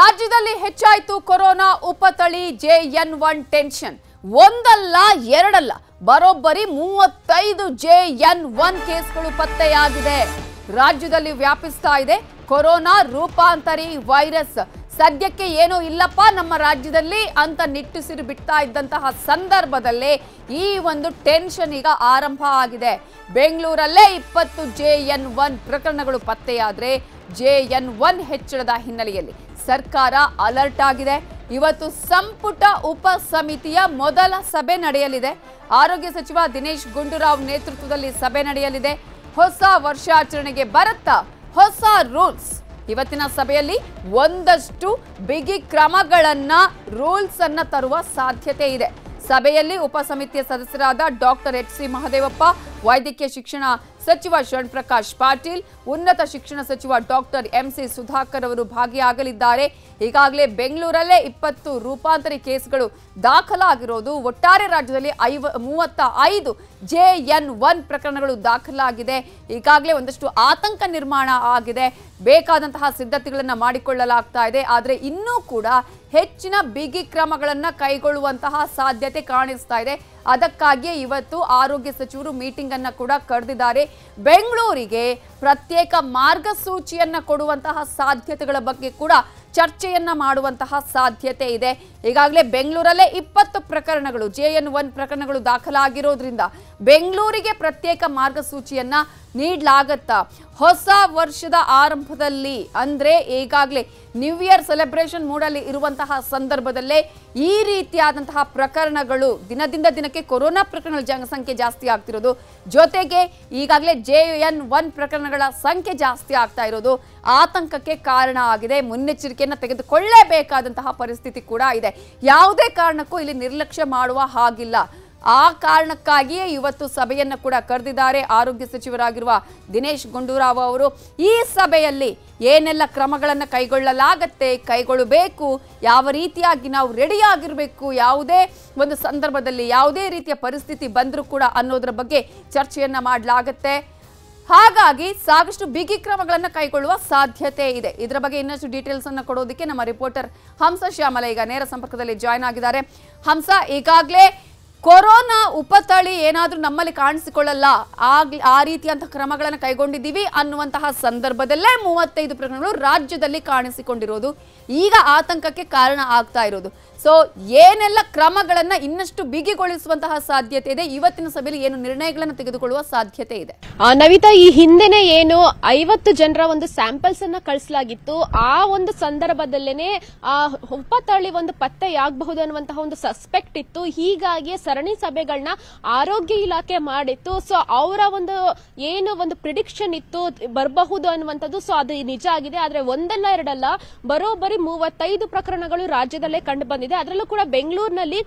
ರಾಜ್ಯದಲ್ಲಿ ಹೆಚ್ಚಾಯಿತು ಕೊರೋನಾ ಉಪತಳಿ ಎನ್ ಒನ್ ಟೆನ್ಷನ್ ಒಂದಲ್ಲ ಎರಡಲ್ಲ ಬರೋಬ್ಬರಿ ಮೂವತ್ತೈದು ಎನ್ ಒನ್ ಕೇಸ್ಗಳು ಪತ್ತೆಯಾಗಿದೆ ರಾಜ್ಯದಲ್ಲಿ ವ್ಯಾಪಿಸ್ತಾ ಇದೆ ಕೊರೋನಾ ರೂಪಾಂತರಿ ವೈರಸ್ ಸದ್ಯಕ್ಕೆ ಏನೂ ಇಲ್ಲಪ್ಪ ನಮ್ಮ ರಾಜ್ಯದಲ್ಲಿ ಅಂತ ನಿಟ್ಟುಸಿರು ಬಿಡ್ತಾ ಇದ್ದಂತಹ ಸಂದರ್ಭದಲ್ಲೇ ಈ ಒಂದು ಟೆನ್ಷನ್ ಈಗ ಆರಂಭ ಆಗಿದೆ ಬೆಂಗಳೂರಲ್ಲೇ ಇಪ್ಪತ್ತು ಜೆ ಎನ್ ಒನ್ ಪ್ರಕರಣಗಳು ಪತ್ತೆಯಾದರೆ ಜೆ ಎನ್ ಒನ್ ಹೆಚ್ಚಳದ ಹಿನ್ನೆಲೆಯಲ್ಲಿ ಸರ್ಕಾರ ಅಲರ್ಟ್ ಆಗಿದೆ ಇವತ್ತು ಸಂಪುಟ ಉಪ ಸಮಿತಿಯ ಮೊದಲ ಸಭೆ ನಡೆಯಲಿದೆ ಆರೋಗ್ಯ ಸಚಿವ ದಿನೇಶ್ ಗುಂಡೂರಾವ್ ನೇತೃತ್ವದಲ್ಲಿ ಸಭೆ ನಡೆಯಲಿದೆ ಹೊಸ ವರ್ಷಾಚರಣೆಗೆ ಬರುತ್ತಾ ಹೊಸ ರೂಲ್ಸ್ ಇವತ್ತಿನ ಸಭೆಯಲ್ಲಿ ಒಂದಷ್ಟು ಬಿಗಿ ಕ್ರಮಗಳನ್ನ ರೂಲ್ಸ್ ಅನ್ನ ತರುವ ಸಾಧ್ಯತೆ ಇದೆ ಸಭೆಯಲ್ಲಿ ಉಪ ಸಮಿತಿಯ ಸದಸ್ಯರಾದ ಡಾಕ್ಟರ್ ಎಚ್ ಸಿ ಮಹದೇವಪ್ಪ ವೈದ್ಯಕೀಯ ಶಿಕ್ಷಣ ಸಚಿವ ಶರಣ್ ಪ್ರಕಾಶ್ ಪಾಟೀಲ್ ಉನ್ನತ ಶಿಕ್ಷಣ ಸಚಿವ ಡಾಕ್ಟರ್ ಎಂಸಿ ಸುಧಾಕರ್ ಅವರು ಭಾಗಿಯಾಗಲಿದ್ದಾರೆ ಈಗಾಗಲೇ ಬೆಂಗಳೂರಲ್ಲೇ ಇಪ್ಪತ್ತು ರೂಪಾಂತರಿ ಕೇಸ್ಗಳು ದಾಖಲಾಗಿರೋದು ಒಟ್ಟಾರೆ ರಾಜ್ಯದಲ್ಲಿ ಐವ ಮೂವತ್ತ ಐದು ಜೆ ಎನ್ ಒನ್ ಪ್ರಕರಣಗಳು ದಾಖಲಾಗಿದೆ ಈಗಾಗಲೇ ಒಂದಷ್ಟು ಆತಂಕ ನಿರ್ಮಾಣ ಆಗಿದೆ ಬೇಕಾದಂತಹ ಸಿದ್ಧತೆಗಳನ್ನು ಮಾಡಿಕೊಳ್ಳಲಾಗ್ತಾ ಇದೆ ಆದರೆ ಇನ್ನೂ ಕೂಡ ಹೆಚ್ಚಿನ ಬಿಗಿ ಕ್ರಮಗಳನ್ನು ಕೈಗೊಳ್ಳುವಂತಹ ಸಾಧ್ಯತೆ ಕಾಣಿಸ್ತಾ ಇದೆ ಅದಕ್ಕಾಗಿಯೇ ಇವತ್ತು ಆರೋಗ್ಯ ಸಚಿವರು ಮೀಟಿಂಗ್ ಅನ್ನ ಕೂಡ ಕರೆದಿದ್ದಾರೆ ಬೆಂಗಳೂರಿಗೆ ಪ್ರತ್ಯೇಕ ಮಾರ್ಗಸೂಚಿಯನ್ನ ಕೊಡುವಂತಹ ಸಾಧ್ಯತೆಗಳ ಬಗ್ಗೆ ಕೂಡ ಚರ್ಚೆಯನ್ನ ಮಾಡುವಂತಹ ಸಾಧ್ಯತೆ ಇದೆ ಈಗಾಗಲೇ ಬೆಂಗಳೂರಲ್ಲೇ ಇಪ್ಪತ್ತು ಪ್ರಕರಣಗಳು ಜೆ ಎನ್ ಒನ್ ಪ್ರಕರಣಗಳು ದಾಖಲಾಗಿರೋದ್ರಿಂದ ಬೆಂಗಳೂರಿಗೆ ಪ್ರತ್ಯೇಕ ಮಾರ್ಗಸೂಚಿಯನ್ನ ನೀಡಲಾಗತ್ತಾ ಹೊಸ ವರ್ಷದ ಆರಂಭದಲ್ಲಿ ಅಂದ್ರೆ ಈಗಾಗಲೇ ನ್ಯೂ ಇಯರ್ ಸೆಲೆಬ್ರೇಷನ್ ಮೂಡಲ್ಲಿ ಇರುವಂತಹ ಸಂದರ್ಭದಲ್ಲೇ ಈ ರೀತಿಯಾದಂತಹ ಪ್ರಕರಣಗಳು ದಿನದಿಂದ ದಿನಕ್ಕೆ ಕೊರೋನಾ ಪ್ರಕರಣಗಳ ಜನಸಂಖ್ಯೆ ಜಾಸ್ತಿ ಆಗ್ತಿರೋದು ಜೊತೆಗೆ ಈಗಾಗಲೇ ಜೆ ಎನ್ ಒನ್ ಪ್ರಕರಣಗಳ ಸಂಖ್ಯೆ ಜಾಸ್ತಿ ಆಗ್ತಾ ಇರೋದು ಆತಂಕಕ್ಕೆ ಕಾರಣ ಆಗಿದೆ ಮುನ್ನೆಚ್ಚರಿಕೆ ಎಚ್ಚರಿಕೆಯನ್ನು ತೆಗೆದುಕೊಳ್ಳಲೇಬೇಕಾದಂತಹ ಪರಿಸ್ಥಿತಿ ಕೂಡ ಇದೆ ಯಾವುದೇ ಕಾರಣಕ್ಕೂ ಇಲ್ಲಿ ನಿರ್ಲಕ್ಷ್ಯ ಮಾಡುವ ಹಾಗಿಲ್ಲ ಆ ಕಾರಣಕ್ಕಾಗಿಯೇ ಇವತ್ತು ಸಭೆಯನ್ನು ಕೂಡ ಕರೆದಿದ್ದಾರೆ ಆರೋಗ್ಯ ಸಚಿವರಾಗಿರುವ ದಿನೇಶ್ ಗುಂಡೂರಾವ್ ಅವರು ಈ ಸಭೆಯಲ್ಲಿ ಏನೆಲ್ಲ ಕ್ರಮಗಳನ್ನು ಕೈಗೊಳ್ಳಲಾಗತ್ತೆ ಕೈಗೊಳ್ಳಬೇಕು ಯಾವ ರೀತಿಯಾಗಿ ನಾವು ರೆಡಿಯಾಗಿರಬೇಕು ಯಾವುದೇ ಒಂದು ಸಂದರ್ಭದಲ್ಲಿ ಯಾವುದೇ ರೀತಿಯ ಪರಿಸ್ಥಿತಿ ಬಂದರೂ ಕೂಡ ಅನ್ನೋದ್ರ ಬಗ್ಗೆ ಚರ್ಚೆಯನ್ನು ಮಾಡಲಾಗತ್ತೆ ಹಾಗಾಗಿ ಸಾಕಷ್ಟು ಬಿಗಿ ಕ್ರಮಗಳನ್ನು ಕೈಗೊಳ್ಳುವ ಸಾಧ್ಯತೆ ಇದೆ ಇದರ ಬಗ್ಗೆ ಇನ್ನಷ್ಟು ಡೀಟೇಲ್ಸ್ ಅನ್ನು ಕೊಡೋದಕ್ಕೆ ನಮ್ಮ ರಿಪೋರ್ಟರ್ ಹಂಸ ಶ್ಯಾಮಲ ಈಗ ನೇರ ಸಂಪರ್ಕದಲ್ಲಿ ಜಾಯ್ನ್ ಆಗಿದ್ದಾರೆ ಹಂಸ ಈಗಾಗಲೇ ಕೊರೋನಾ ಉಪತಳಿ ಏನಾದರೂ ನಮ್ಮಲ್ಲಿ ಕಾಣಿಸಿಕೊಳ್ಳಲ್ಲ ಆಗ್ಲಿ ಆ ರೀತಿಯಂತಹ ಕ್ರಮಗಳನ್ನು ಕೈಗೊಂಡಿದ್ದೀವಿ ಅನ್ನುವಂತಹ ಸಂದರ್ಭದಲ್ಲೇ ಮೂವತ್ತೈದು ಪ್ರಕರಣಗಳು ರಾಜ್ಯದಲ್ಲಿ ಕಾಣಿಸಿಕೊಂಡಿರೋದು ಈಗ ಆತಂಕಕ್ಕೆ ಕಾರಣ ಆಗ್ತಾ ಇರೋದು ಸೊ ಏನೆಲ್ಲ ಕ್ರಮಗಳನ್ನು ಇನ್ನಷ್ಟು ಬಿಗಿಗೊಳಿಸುವಂತಹ ಸಾಧ್ಯತೆ ಇದೆ ಇವತ್ತಿನ ಸಭೆಯಲ್ಲಿ ಏನು ನಿರ್ಣಯಗಳನ್ನು ತೆಗೆದುಕೊಳ್ಳುವ ಸಾಧ್ಯತೆ ಇದೆ ನವಿತಾ ಈ ಹಿಂದೆನೆ ಏನು ಐವತ್ತು ಜನರ ಒಂದು ಸ್ಯಾಂಪಲ್ಸ್ ಅನ್ನ ಕಳಿಸಲಾಗಿತ್ತು ಆ ಒಂದು ಸಂದರ್ಭದಲ್ಲೇನೆ ಉಪತಳಿ ಒಂದು ಪತ್ತೆಯಾಗಬಹುದು ಅನ್ನುವಂತಹ ಒಂದು ಸಸ್ಪೆಕ್ಟ್ ಇತ್ತು ಹೀಗಾಗಿ ಸರಣಿ ಸಭೆಗಳನ್ನ ಆರೋಗ್ಯ ಇಲಾಖೆ ಮಾಡಿತ್ತು ಸೊ ಅವರ ಒಂದು ಏನು ಒಂದು ಪ್ರಿಡಿಕ್ಷನ್ ಇತ್ತು ಬರಬಹುದು ಅನ್ನುವಂಥದ್ದು ಸೊ ಅದು ನಿಜ ಆಗಿದೆ ಆದ್ರೆ ಒಂದಲ್ಲ ಎರಡಲ್ಲ ಬರೋಬ್ಬರಿ ಮೂವತ್ತೈದು ಪ್ರಕರಣಗಳು ರಾಜ್ಯದಲ್ಲೇ ಕಂಡು ಬಂದಿದೆ ಅದರಲ್ಲೂ ಕೂಡ ಬೆಂಗಳೂರಿನಲ್ಲಿ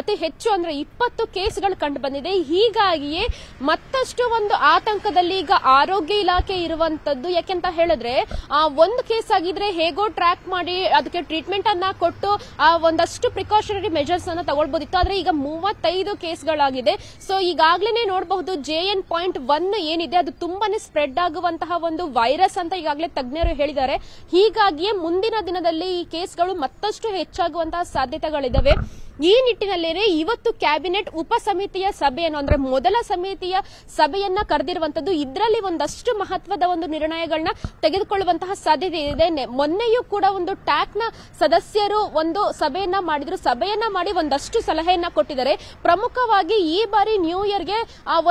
ಅತಿ ಹೆಚ್ಚು ಅಂದ್ರೆ ಇಪ್ಪತ್ತು ಕೇಸ್ಗಳು ಕಂಡು ಬಂದಿದೆ ಹೀಗಾಗಿಯೇ ಮತ್ತಷ್ಟು ಒಂದು ಆತಂಕದಲ್ಲಿ ಈಗ ಆರೋಗ್ಯ ಇಲಾಖೆ ಇರುವಂತದ್ದು ಯಾಕೆಂತ ಹೇಳಿದ್ರೆ ಆ ಒಂದು ಕೇಸ್ ಆಗಿದ್ರೆ ಹೇಗೋ ಟ್ರ್ಯಾಕ್ ಮಾಡಿ ಅದಕ್ಕೆ ಟ್ರೀಟ್ಮೆಂಟ್ ಅನ್ನ ಕೊಟ್ಟು ಆ ಒಂದಷ್ಟು ಪ್ರಿಕಾಷನರಿ ಮೆಜರ್ಸ್ ಅನ್ನ ತಗೊಳ್ಬಹುದಿತ್ತು ಆದ್ರೆ ಈಗ ಮೂವತ್ತೈದು ಕೇಸ್ಗಳಾಗಿದೆ ಸೊ ಈಗಾಗಲೇ ನೋಡಬಹುದು ಜೆ ಎನ್ ಪಾಯಿಂಟ್ ಒನ್ ಏನಿದೆ ಅದು ತುಂಬಾನೇ ಸ್ಪ್ರೆಡ್ ಆಗುವಂತಹ ಒಂದು ವೈರಸ್ ಅಂತ ಈಗಾಗಲೇ ತಜ್ಞರು ಹೇಳಿದ್ದಾರೆ ಹೀಗಾಗಿಯೇ ಮುಂದಿನ ದಿನದಲ್ಲಿ ಈ ಕೇಸ್ಗಳು ಮತ್ತಷ್ಟು ಹೆಚ್ಚಾಗುವಂತಹ ಸಾಧ್ಯತೆಗಳಿದಾವೆ ಈ ನಿಟ್ಟಿನಲ್ಲಿ ಹಿನ್ನೆಲೆಯಲ್ಲಿ ಇವತ್ತು ಕ್ಯಾಬಿನೆಟ್ ಉಪ ಸಮಿತಿಯ ಸಭೆಯನ್ನು ಅಂದ್ರೆ ಮೊದಲ ಸಮಿತಿಯ ಸಭೆಯನ್ನ ಕರೆದಿರುವಂತದ್ದು ಇದರಲ್ಲಿ ಒಂದಷ್ಟು ಮಹತ್ವದ ಒಂದು ನಿರ್ಣಯಗಳನ್ನ ತೆಗೆದುಕೊಳ್ಳುವಂತಹ ಸಾಧ್ಯತೆ ಇದೆ ಮೊನ್ನೆಯೂ ಕೂಡ ಒಂದು ಟ್ಯಾಕ್ನ ಸದಸ್ಯರು ಒಂದು ಸಭೆಯನ್ನ ಮಾಡಿದ್ರು ಸಭೆಯನ್ನ ಮಾಡಿ ಒಂದಷ್ಟು ಸಲಹೆಯನ್ನ ಕೊಟ್ಟಿದ್ದಾರೆ ಪ್ರಮುಖವಾಗಿ ಈ ಬಾರಿ ನ್ಯೂ ಇಯರ್ಗೆ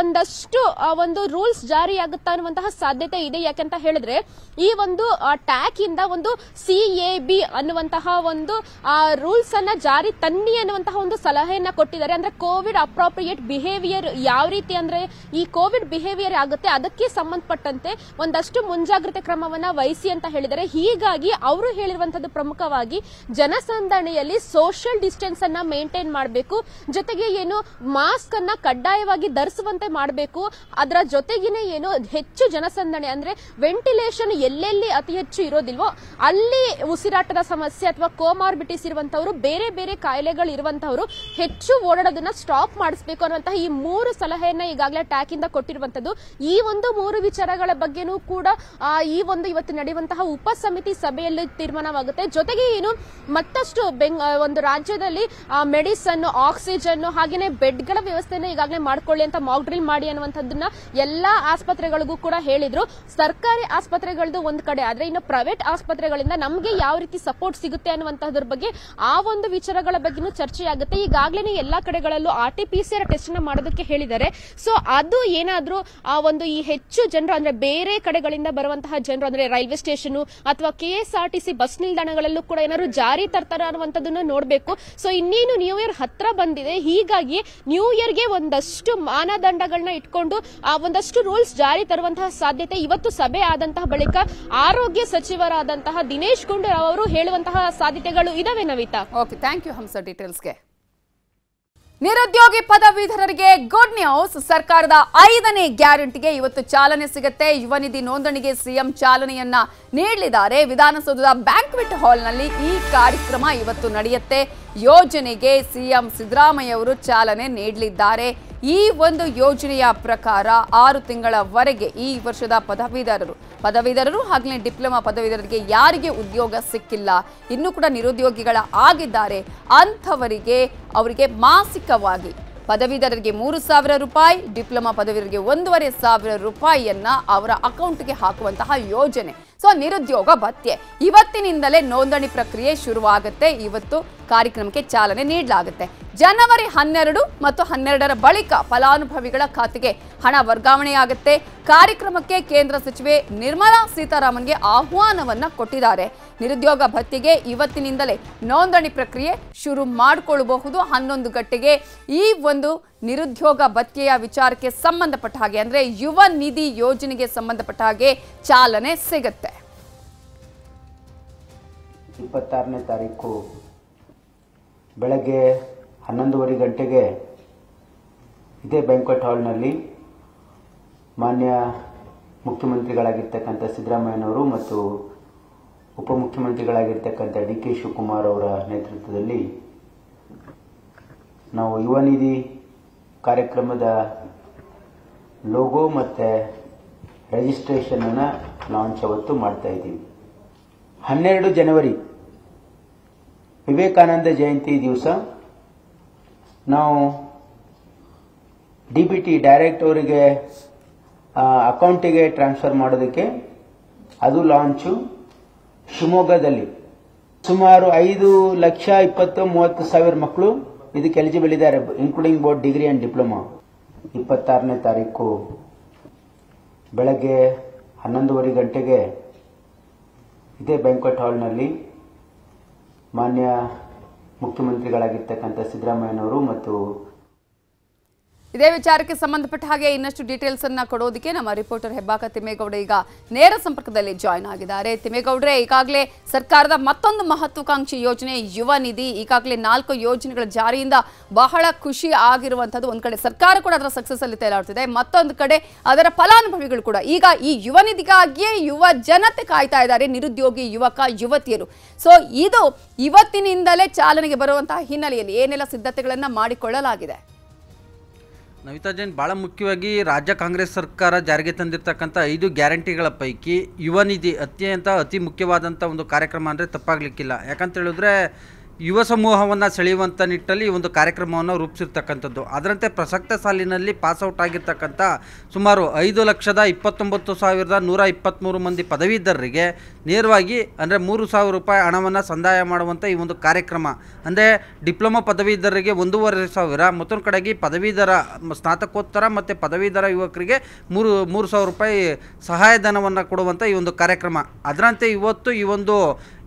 ಒಂದಷ್ಟು ಒಂದು ರೂಲ್ಸ್ ಜಾರಿಯಾಗುತ್ತಾ ಅನ್ನುವಂತಹ ಸಾಧ್ಯತೆ ಇದೆ ಯಾಕಂತ ಹೇಳಿದ್ರೆ ಈ ಒಂದು ಟ್ಯಾಕ್ ಇಂದ ಒಂದು ಸಿ ಎ ಬಿ ಅನ್ನುವಂತಹ ಒಂದು ರೂಲ್ಸ್ ಅನ್ನ ಜಾರಿ ತನ್ನಿ ಅನ್ನುವಂತಹ ಒಂದು ಸಲಹೆಯನ್ನ ಕೊಟ್ಟಿದ್ದಾರೆ ಅಂದ್ರೆ ಕೋವಿಡ್ ಅಪ್ರೋಪ್ರಿಯೇಟ್ ಬಿಹೇವಿಯರ್ ಯಾವ ರೀತಿ ಅಂದ್ರೆ ಈ ಕೋವಿಡ್ ಬಿಹೇವಿಯರ್ ಆಗುತ್ತೆ ಅದಕ್ಕೆ ಸಂಬಂಧಪಟ್ಟಂತೆ ಒಂದಷ್ಟು ಮುಂಜಾಗ್ರತೆ ಕ್ರಮವನ್ನ ವಹಿಸಿ ಅಂತ ಹೇಳಿದ್ದಾರೆ ಹೀಗಾಗಿ ಅವರು ಹೇಳಿರುವಂತದ್ದು ಪ್ರಮುಖವಾಗಿ ಜನಸಂದಣಿಯಲ್ಲಿ ಸೋಷಿಯಲ್ ಡಿಸ್ಟೆನ್ಸ್ ಅನ್ನ ಮೇಂಟೈನ್ ಮಾಡಬೇಕು ಜೊತೆಗೆ ಏನು ಮಾಸ್ಕ್ ಅನ್ನ ಕಡ್ಡಾಯವಾಗಿ ಧರಿಸುವಂತೆ ಮಾಡಬೇಕು ಅದರ ಜೊತೆಗಿನೇ ಏನು ಹೆಚ್ಚು ಜನಸಂದಣಿ ಅಂದ್ರೆ ವೆಂಟಿಲೇಷನ್ ಎಲ್ಲೆಲ್ಲಿ ಅತಿ ಹೆಚ್ಚು ಇರೋದಿಲ್ವೋ ಅಲ್ಲಿ ಉಸಿರಾಟದ ಸಮಸ್ಯೆ ಅಥವಾ ಕೋಮಾರ್ಬಿಟಿಸ್ ಇರುವಂತವರು ಬೇರೆ ಬೇರೆ ಕಾಯಿಲೆಗಳು ಇರುವಂತವರು ಹೆಚ್ಚು ಓಡಾಡೋದನ್ನ ಸ್ಟಾಪ್ ಮಾಡಿಸ್ಬೇಕು ಅನ್ನುವಂತಹ ಈ ಮೂರು ಸಲಹೆಯನ್ನ ಈಗಾಗಲೇ ಟ್ಯಾಕ್ ಇಂದ ಕೊಟ್ಟಿರುವಂತದ್ದು ಈ ಒಂದು ಮೂರು ವಿಚಾರಗಳ ಬಗ್ಗೆನೂ ಕೂಡ ಈ ಒಂದು ಇವತ್ತು ನಡೆಯುವಂತಹ ಉಪ ಸಮಿತಿ ಸಭೆಯಲ್ಲಿ ತೀರ್ಮಾನವಾಗುತ್ತೆ ಜೊತೆಗೆ ಏನು ಮತ್ತಷ್ಟು ಬೆಂಗ್ ಒಂದು ರಾಜ್ಯದಲ್ಲಿ ಮೆಡಿಸನ್ ಆಕ್ಸಿಜನ್ ಬೆಡ್ ಬೆಡ್ಗಳ ವ್ಯವಸ್ಥೆಯನ್ನು ಈಗಾಗಲೇ ಮಾಡ್ಕೊಳ್ಳಿ ಅಂತ ಮಾಕ್ ಡ್ರಿಲ್ ಮಾಡಿ ಅನ್ನುವಂಥದ್ದನ್ನ ಎಲ್ಲಾ ಆಸ್ಪತ್ರೆಗಳಿಗೂ ಕೂಡ ಹೇಳಿದ್ರು ಸರ್ಕಾರಿ ಆಸ್ಪತ್ರೆಗಳದ್ದು ಒಂದು ಕಡೆ ಆದ್ರೆ ಇನ್ನು ಪ್ರೈವೇಟ್ ಆಸ್ಪತ್ರೆಗಳಿಂದ ನಮಗೆ ಯಾವ ರೀತಿ ಸಪೋರ್ಟ್ ಸಿಗುತ್ತೆ ಅನ್ನುವಂತಹದ್ರ ಬಗ್ಗೆ ಆ ಒಂದು ವಿಚಾರಗಳ ಬಗ್ಗೆ ಚರ್ಚೆಯಾಗುತ್ತೆ ಈಗ ಈಗಾಗಲೇ ಎಲ್ಲಾ ಕಡೆಗಳಲ್ಲೂ R T P C R test ಮಾಡೋದಕ್ಕೆ ಹೇಳಿದ್ದಾರೆ ಸೊ ಅದು ಏನಾದ್ರೂ ಆ ಒಂದು ಈ ಹೆಚ್ಚು ಜನರು ಅಂದ್ರೆ ಬೇರೆ ಕಡೆಗಳಿಂದ ಬರುವಂತಹ ಜನರು ಅಂದ್ರೆ ರೈಲ್ವೆ ಸ್ಟೇಷನ್ ಅಥವಾ ಸಿ ಬಸ್ ನಿಲ್ದಾಣಗಳಲ್ಲೂ ಕೂಡ ಏನಾದ್ರು ಜಾರಿ ತರ್ತಾರ ಅನ್ನುವಂಥದ್ದನ್ನ ನೋಡಬೇಕು ಸೊ ಇನ್ನೇನು ನ್ಯೂ ಇಯರ್ ಹತ್ರ ಬಂದಿದೆ ಹೀಗಾಗಿ ನ್ಯೂ ಗೆ ಒಂದಷ್ಟು ಮಾನದಂಡಗಳನ್ನ ಇಟ್ಕೊಂಡು ಆ ಒಂದಷ್ಟು ರೂಲ್ಸ್ ಜಾರಿ ತರುವಂತಹ ಸಾಧ್ಯತೆ ಇವತ್ತು ಸಭೆ ಆದಂತಹ ಬಳಿಕ ಆರೋಗ್ಯ ಸಚಿವರಾದಂತಹ ದಿನೇಶ್ ಗುಂಡೂರಾವ್ ಅವರು ಹೇಳುವಂತಹ ಸಾಧ್ಯತೆಗಳು ಇದಾವೆ Navita okay thank you Hamsa ಡೀಟೇಲ್ಸ್ಗೆ ನಿರುದ್ಯೋಗಿ ಪದವೀಧರರಿಗೆ ಗುಡ್ ನ್ಯೂಸ್ ಸರ್ಕಾರದ ಐದನೇ ಗ್ಯಾರಂಟಿಗೆ ಇವತ್ತು ಚಾಲನೆ ಸಿಗುತ್ತೆ ಯುವ ನಿಧಿ ನೋಂದಣಿಗೆ ಸಿಎಂ ಚಾಲನೆಯನ್ನ ನೀಡಲಿದ್ದಾರೆ ವಿಧಾನಸೌಧದ ಬ್ಯಾಂಕ್ವೆಟ್ ಹಾಲ್ನಲ್ಲಿ ಈ ಕಾರ್ಯಕ್ರಮ ಇವತ್ತು ನಡೆಯುತ್ತೆ ಯೋಜನೆಗೆ ಸಿಎಂ ಸಿದ್ದರಾಮಯ್ಯ ಅವರು ಚಾಲನೆ ನೀಡಲಿದ್ದಾರೆ ಈ ಒಂದು ಯೋಜನೆಯ ಪ್ರಕಾರ ಆರು ತಿಂಗಳವರೆಗೆ ಈ ವರ್ಷದ ಪದವೀಧರರು ಪದವೀಧರರು ಹಾಗೆಯೇ ಡಿಪ್ಲೊಮಾ ಪದವೀಧರರಿಗೆ ಯಾರಿಗೆ ಉದ್ಯೋಗ ಸಿಕ್ಕಿಲ್ಲ ಇನ್ನೂ ಕೂಡ ನಿರುದ್ಯೋಗಿಗಳ ಆಗಿದ್ದಾರೆ ಅಂಥವರಿಗೆ ಅವರಿಗೆ ಮಾಸಿಕವಾಗಿ ಪದವೀಧರರಿಗೆ ಮೂರು ಸಾವಿರ ರೂಪಾಯಿ ಡಿಪ್ಲೊಮಾ ಪದವೀಧರಿಗೆ ಒಂದೂವರೆ ಸಾವಿರ ರೂಪಾಯಿಯನ್ನು ಅವರ ಅಕೌಂಟ್ಗೆ ಹಾಕುವಂತಹ ಯೋಜನೆ ಸೊ ನಿರುದ್ಯೋಗ ಭತ್ಯೆ ಇವತ್ತಿನಿಂದಲೇ ನೋಂದಣಿ ಪ್ರಕ್ರಿಯೆ ಶುರುವಾಗುತ್ತೆ ಇವತ್ತು ಕಾರ್ಯಕ್ರಮಕ್ಕೆ ಚಾಲನೆ ನೀಡಲಾಗುತ್ತೆ ಜನವರಿ ಹನ್ನೆರಡು ಮತ್ತು ಹನ್ನೆರಡರ ಬಳಿಕ ಫಲಾನುಭವಿಗಳ ಖಾತೆಗೆ ಹಣ ವರ್ಗಾವಣೆಯಾಗುತ್ತೆ ಕಾರ್ಯಕ್ರಮಕ್ಕೆ ಕೇಂದ್ರ ಸಚಿವೆ ನಿರ್ಮಲಾ ಸೀತಾರಾಮನ್ಗೆ ಆಹ್ವಾನವನ್ನ ಕೊಟ್ಟಿದ್ದಾರೆ ನಿರುದ್ಯೋಗ ಭತ್ಯೆಗೆ ಇವತ್ತಿನಿಂದಲೇ ನೋಂದಣಿ ಪ್ರಕ್ರಿಯೆ ಶುರು ಮಾಡಿಕೊಳ್ಳಬಹುದು ಹನ್ನೊಂದು ಗಂಟೆಗೆ ಈ ಒಂದು ನಿರುದ್ಯೋಗ ಭತ್ಯೆಯ ವಿಚಾರಕ್ಕೆ ಸಂಬಂಧಪಟ್ಟ ಹಾಗೆ ಅಂದರೆ ಯುವ ನಿಧಿ ಯೋಜನೆಗೆ ಸಂಬಂಧಪಟ್ಟ ಹಾಗೆ ಚಾಲನೆ ಸಿಗುತ್ತೆ ಇಪ್ಪತ್ತಾರನೇ ತಾರೀಕು ಬೆಳಗ್ಗೆ ಹನ್ನೊಂದುವರೆ ಗಂಟೆಗೆ ಇದೇ ಬ್ಯಾಂಕ್ವೆಟ್ ಹಾಲ್ನಲ್ಲಿ ಮಾನ್ಯ ಮುಖ್ಯಮಂತ್ರಿಗಳಾಗಿರ್ತಕ್ಕಂಥ ಸಿದ್ದರಾಮಯ್ಯನವರು ಮತ್ತು ಉಪಮುಖ್ಯಮಂತ್ರಿಗಳಾಗಿರ್ತಕ್ಕಂಥ ಡಿ ಕೆ ಶಿವಕುಮಾರ್ ಅವರ ನೇತೃತ್ವದಲ್ಲಿ ನಾವು ಯುವ ನಿಧಿ ಕಾರ್ಯಕ್ರಮದ ಲೋಗೋ ಮತ್ತು ಅನ್ನು ಲಾಂಚ್ ಅವತ್ತು ಮಾಡ್ತಾ ಇದ್ದೀವಿ ಹನ್ನೆರಡು ಜನವರಿ ವಿವೇಕಾನಂದ ಜಯಂತಿ ದಿವಸ ನಾವು ಡಿ ಬಿ ಟಿ ಡೈರೆಕ್ಟ್ ಅವರಿಗೆ ಅಕೌಂಟಿಗೆ ಟ್ರಾನ್ಸ್ಫರ್ ಮಾಡೋದಕ್ಕೆ ಅದು ಲಾಂಚು ಶಿವಮೊಗ್ಗದಲ್ಲಿ ಸುಮಾರು ಐದು ಲಕ್ಷ ಇಪ್ಪತ್ತು ಮೂವತ್ತು ಸಾವಿರ ಮಕ್ಕಳು ಇದಕ್ಕೆ ಎಲಿಜಿಬಲ್ ಇದ್ದಾರೆ including board degree and diploma ಇಪ್ಪತ್ತಾರನೇ ತಾರೀಕು ಬೆಳಗ್ಗೆ ಹನ್ನೊಂದುವರೆ ಗಂಟೆಗೆ ಇದೇ ಬ್ಯಾಂಕ್ವೆಟ್ ಹಾಲ್ನಲ್ಲಿ ಮಾನ್ಯ ಮುಖ್ಯಮಂತ್ರಿಗಳಾಗಿರ್ತಕ್ಕಂಥ ಸಿದ್ದರಾಮಯ್ಯನವರು ಮತ್ತು ಇದೇ ವಿಚಾರಕ್ಕೆ ಸಂಬಂಧಪಟ್ಟ ಹಾಗೆ ಇನ್ನಷ್ಟು ಡೀಟೇಲ್ಸ್ ಅನ್ನ ಕೊಡೋದಕ್ಕೆ ನಮ್ಮ ರಿಪೋರ್ಟರ್ ಹೆಬ್ಬಾಕ ತಿಮ್ಮೇಗೌಡ ಈಗ ನೇರ ಸಂಪರ್ಕದಲ್ಲಿ ಜಾಯ್ನ್ ಆಗಿದ್ದಾರೆ ತಿಮ್ಮೇಗೌಡ್ರೆ ಈಗಾಗಲೇ ಸರ್ಕಾರದ ಮತ್ತೊಂದು ಮಹತ್ವಾಕಾಂಕ್ಷಿ ಯೋಜನೆ ಯುವ ನಿಧಿ ಈಗಾಗಲೇ ನಾಲ್ಕು ಯೋಜನೆಗಳ ಜಾರಿಯಿಂದ ಬಹಳ ಖುಷಿ ಆಗಿರುವಂತದ್ದು ಒಂದ್ ಕಡೆ ಸರ್ಕಾರ ಕೂಡ ಅದರ ಸಕ್ಸಸ್ ಅಲ್ಲಿ ತಯಾರಾಗ್ತಿದೆ ಮತ್ತೊಂದು ಕಡೆ ಅದರ ಫಲಾನುಭವಿಗಳು ಕೂಡ ಈಗ ಈ ಯುವ ನಿಧಿಗಾಗಿಯೇ ಯುವ ಜನತೆ ಕಾಯ್ತಾ ಇದ್ದಾರೆ ನಿರುದ್ಯೋಗಿ ಯುವಕ ಯುವತಿಯರು ಸೊ ಇದು ಇವತ್ತಿನಿಂದಲೇ ಚಾಲನೆಗೆ ಬರುವಂತಹ ಹಿನ್ನೆಲೆಯಲ್ಲಿ ಏನೆಲ್ಲ ಸಿದ್ಧತೆಗಳನ್ನು ಮಾಡಿಕೊಳ್ಳಲಾಗಿದೆ ನವಿತಾ ಜೈನ್ ಭಾಳ ಮುಖ್ಯವಾಗಿ ರಾಜ್ಯ ಕಾಂಗ್ರೆಸ್ ಸರ್ಕಾರ ಜಾರಿಗೆ ತಂದಿರತಕ್ಕಂಥ ಐದು ಗ್ಯಾರಂಟಿಗಳ ಪೈಕಿ ಯುವ ನಿಧಿ ಅತ್ಯಂತ ಅತಿ ಮುಖ್ಯವಾದಂಥ ಒಂದು ಕಾರ್ಯಕ್ರಮ ಅಂದರೆ ತಪ್ಪಾಗಲಿಕ್ಕಿಲ್ಲ ಯಾಕಂತ ಹೇಳಿದ್ರೆ ಯುವ ಸಮೂಹವನ್ನು ಸೆಳೆಯುವಂಥ ನಿಟ್ಟಲ್ಲಿ ಈ ಒಂದು ಕಾರ್ಯಕ್ರಮವನ್ನು ರೂಪಿಸಿರ್ತಕ್ಕಂಥದ್ದು ಅದರಂತೆ ಪ್ರಸಕ್ತ ಸಾಲಿನಲ್ಲಿ ಪಾಸ್ಔಟ್ ಆಗಿರ್ತಕ್ಕಂಥ ಸುಮಾರು ಐದು ಲಕ್ಷದ ಇಪ್ಪತ್ತೊಂಬತ್ತು ಸಾವಿರದ ನೂರ ಇಪ್ಪತ್ತ್ಮೂರು ಮಂದಿ ಪದವೀಧರರಿಗೆ ನೇರವಾಗಿ ಅಂದರೆ ಮೂರು ಸಾವಿರ ರೂಪಾಯಿ ಹಣವನ್ನು ಸಂದಾಯ ಮಾಡುವಂಥ ಈ ಒಂದು ಕಾರ್ಯಕ್ರಮ ಅಂದರೆ ಡಿಪ್ಲೊಮಾ ಪದವೀಧರರಿಗೆ ಒಂದೂವರೆ ಸಾವಿರ ಮತ್ತೊಂದು ಕಡೆಗೆ ಪದವೀಧರ ಸ್ನಾತಕೋತ್ತರ ಮತ್ತು ಪದವೀಧರ ಯುವಕರಿಗೆ ಮೂರು ಮೂರು ಸಾವಿರ ರೂಪಾಯಿ ಸಹಾಯಧನವನ್ನು ಕೊಡುವಂಥ ಈ ಒಂದು ಕಾರ್ಯಕ್ರಮ ಅದರಂತೆ ಇವತ್ತು ಈ ಒಂದು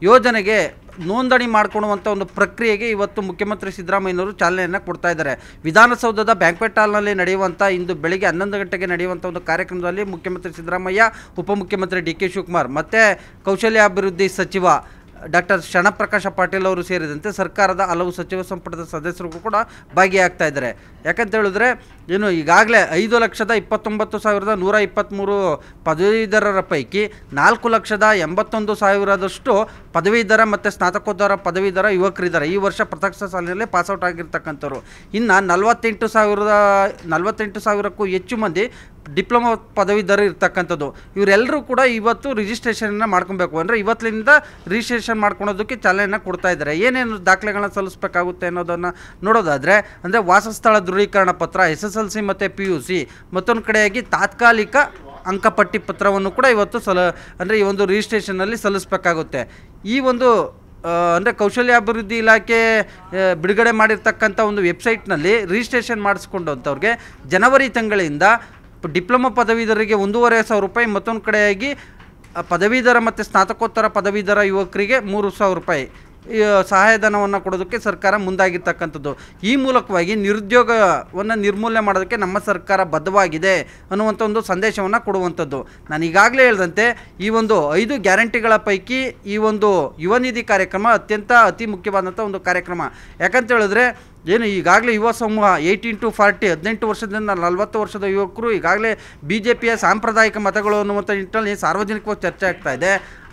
ಯೋಜನೆಗೆ ನೋಂದಣಿ ಮಾಡಿಕೊಡುವಂಥ ಒಂದು ಪ್ರಕ್ರಿಯೆಗೆ ಇವತ್ತು ಮುಖ್ಯಮಂತ್ರಿ ಸಿದ್ದರಾಮಯ್ಯನವರು ಚಾಲನೆಯನ್ನು ಕೊಡ್ತಾ ಇದ್ದಾರೆ ವಿಧಾನಸೌಧದ ಬ್ಯಾಂಕ್ವೆಟ್ ಹಾಲ್ನಲ್ಲಿ ನಡೆಯುವಂಥ ಇಂದು ಬೆಳಿಗ್ಗೆ ಹನ್ನೊಂದು ಗಂಟೆಗೆ ನಡೆಯುವಂಥ ಒಂದು ಕಾರ್ಯಕ್ರಮದಲ್ಲಿ ಮುಖ್ಯಮಂತ್ರಿ ಸಿದ್ದರಾಮಯ್ಯ ಉಪಮುಖ್ಯಮಂತ್ರಿ ಡಿ ಕೆ ಶಿವಕುಮಾರ್ ಮತ್ತು ಕೌಶಲ್ಯಾಭಿವೃದ್ಧಿ ಸಚಿವ ಡಾಕ್ಟರ್ ಶಣಪ್ರಕಾಶ ಪಾಟೀಲ್ ಅವರು ಸೇರಿದಂತೆ ಸರ್ಕಾರದ ಹಲವು ಸಚಿವ ಸಂಪುಟದ ಸದಸ್ಯರು ಕೂಡ ಭಾಗಿಯಾಗ್ತಾ ಇದ್ದಾರೆ ಯಾಕಂತ ಹೇಳಿದ್ರೆ ಏನು ಈಗಾಗಲೇ ಐದು ಲಕ್ಷದ ಇಪ್ಪತ್ತೊಂಬತ್ತು ಸಾವಿರದ ನೂರ ಇಪ್ಪತ್ತ್ಮೂರು ಪದವೀಧರರ ಪೈಕಿ ನಾಲ್ಕು ಲಕ್ಷದ ಎಂಬತ್ತೊಂದು ಸಾವಿರದಷ್ಟು ಪದವೀಧರ ಮತ್ತು ಸ್ನಾತಕೋತ್ತರ ಪದವೀಧರ ಯುವಕರಿದ್ದಾರೆ ಈ ವರ್ಷ ಪ್ರತಕ್ಷ ಸಾಲಿನಲ್ಲಿ ಪಾಸ್ಔಟ್ ಆಗಿರ್ತಕ್ಕಂಥವ್ರು ಇನ್ನು ನಲವತ್ತೆಂಟು ಸಾವಿರದ ನಲವತ್ತೆಂಟು ಸಾವಿರಕ್ಕೂ ಹೆಚ್ಚು ಮಂದಿ ಡಿಪ್ಲೊಮಾ ಪದವೀಧರ ಇರ್ತಕ್ಕಂಥದ್ದು ಇವರೆಲ್ಲರೂ ಕೂಡ ಇವತ್ತು ರಿಜಿಸ್ಟ್ರೇಷನ್ನ ಮಾಡ್ಕೊಬೇಕು ಅಂದರೆ ಇವತ್ತಿನಿಂದ ರಿಜಿಸ್ಟ್ರೇಷನ್ ಮಾಡ್ಕೊಳೋದಕ್ಕೆ ಚಾಲನೆ ಕೊಡ್ತಾ ಇದ್ದಾರೆ ಏನೇನು ದಾಖಲೆಗಳನ್ನ ಸಲ್ಲಿಸಬೇಕಾಗುತ್ತೆ ಅನ್ನೋದನ್ನು ನೋಡೋದಾದರೆ ಅಂದರೆ ವಾಸಸ್ಥಳ ದೃಢೀಕರಣ ಪತ್ರ ಎಸ್ ಎಸ್ ಎಲ್ ಸಿ ಮತ್ತು ಪಿ ಯು ಸಿ ಮತ್ತೊಂದು ಕಡೆಯಾಗಿ ತಾತ್ಕಾಲಿಕ ಅಂಕಪಟ್ಟಿ ಪತ್ರವನ್ನು ಕೂಡ ಇವತ್ತು ಸಲ ಅಂದರೆ ಈ ಒಂದು ರಿಜಿಸ್ಟ್ರೇಷನಲ್ಲಿ ಸಲ್ಲಿಸಬೇಕಾಗುತ್ತೆ ಈ ಒಂದು ಅಂದರೆ ಕೌಶಲ್ಯಾಭಿವೃದ್ಧಿ ಇಲಾಖೆ ಬಿಡುಗಡೆ ಮಾಡಿರ್ತಕ್ಕಂಥ ಒಂದು ವೆಬ್ಸೈಟ್ನಲ್ಲಿ ರಿಜಿಸ್ಟ್ರೇಷನ್ ಮಾಡಿಸ್ಕೊಂಡಂಥವ್ರಿಗೆ ಜನವರಿ ತಿಂಗಳಿಂದ ಡಿಪ್ಲೊಮಾ ಪದವೀಧರಿಗೆ ಒಂದೂವರೆ ಸಾವಿರ ರೂಪಾಯಿ ಮತ್ತೊಂದು ಕಡೆಯಾಗಿ ಪದವೀಧರ ಮತ್ತು ಸ್ನಾತಕೋತ್ತರ ಪದವೀಧರ ಯುವಕರಿಗೆ ಮೂರು ಸಾವಿರ ರೂಪಾಯಿ ಸಹಾಯಧನವನ್ನು ಕೊಡೋದಕ್ಕೆ ಸರ್ಕಾರ ಮುಂದಾಗಿರ್ತಕ್ಕಂಥದ್ದು ಈ ಮೂಲಕವಾಗಿ ನಿರುದ್ಯೋಗವನ್ನು ನಿರ್ಮೂಲನೆ ಮಾಡೋದಕ್ಕೆ ನಮ್ಮ ಸರ್ಕಾರ ಬದ್ಧವಾಗಿದೆ ಅನ್ನುವಂಥ ಒಂದು ಸಂದೇಶವನ್ನು ಕೊಡುವಂಥದ್ದು ನಾನು ಈಗಾಗಲೇ ಹೇಳಿದಂತೆ ಈ ಒಂದು ಐದು ಗ್ಯಾರಂಟಿಗಳ ಪೈಕಿ ಈ ಒಂದು ಯುವ ಕಾರ್ಯಕ್ರಮ ಅತ್ಯಂತ ಅತಿ ಮುಖ್ಯವಾದಂಥ ಒಂದು ಕಾರ್ಯಕ್ರಮ ಯಾಕಂತ ಹೇಳಿದ್ರೆ ಏನು ಈಗಾಗಲೇ ಯುವ ಸಮೂಹ ಏಯ್ಟೀನ್ ಟು ಫಾರ್ಟಿ ಹದಿನೆಂಟು ವರ್ಷದಿಂದ ನಲವತ್ತು ವರ್ಷದ ಯುವಕರು ಈಗಾಗಲೇ ಬಿ ಜೆ ಪಿಯ ಸಾಂಪ್ರದಾಯಿಕ ಮತಗಳು ಅನ್ನುವಂಥ ನಿಟ್ಟಿನಲ್ಲಿ ಸಾರ್ವಜನಿಕವಾಗಿ ಚರ್ಚೆ ಆಗ್ತಾ ಇದೆ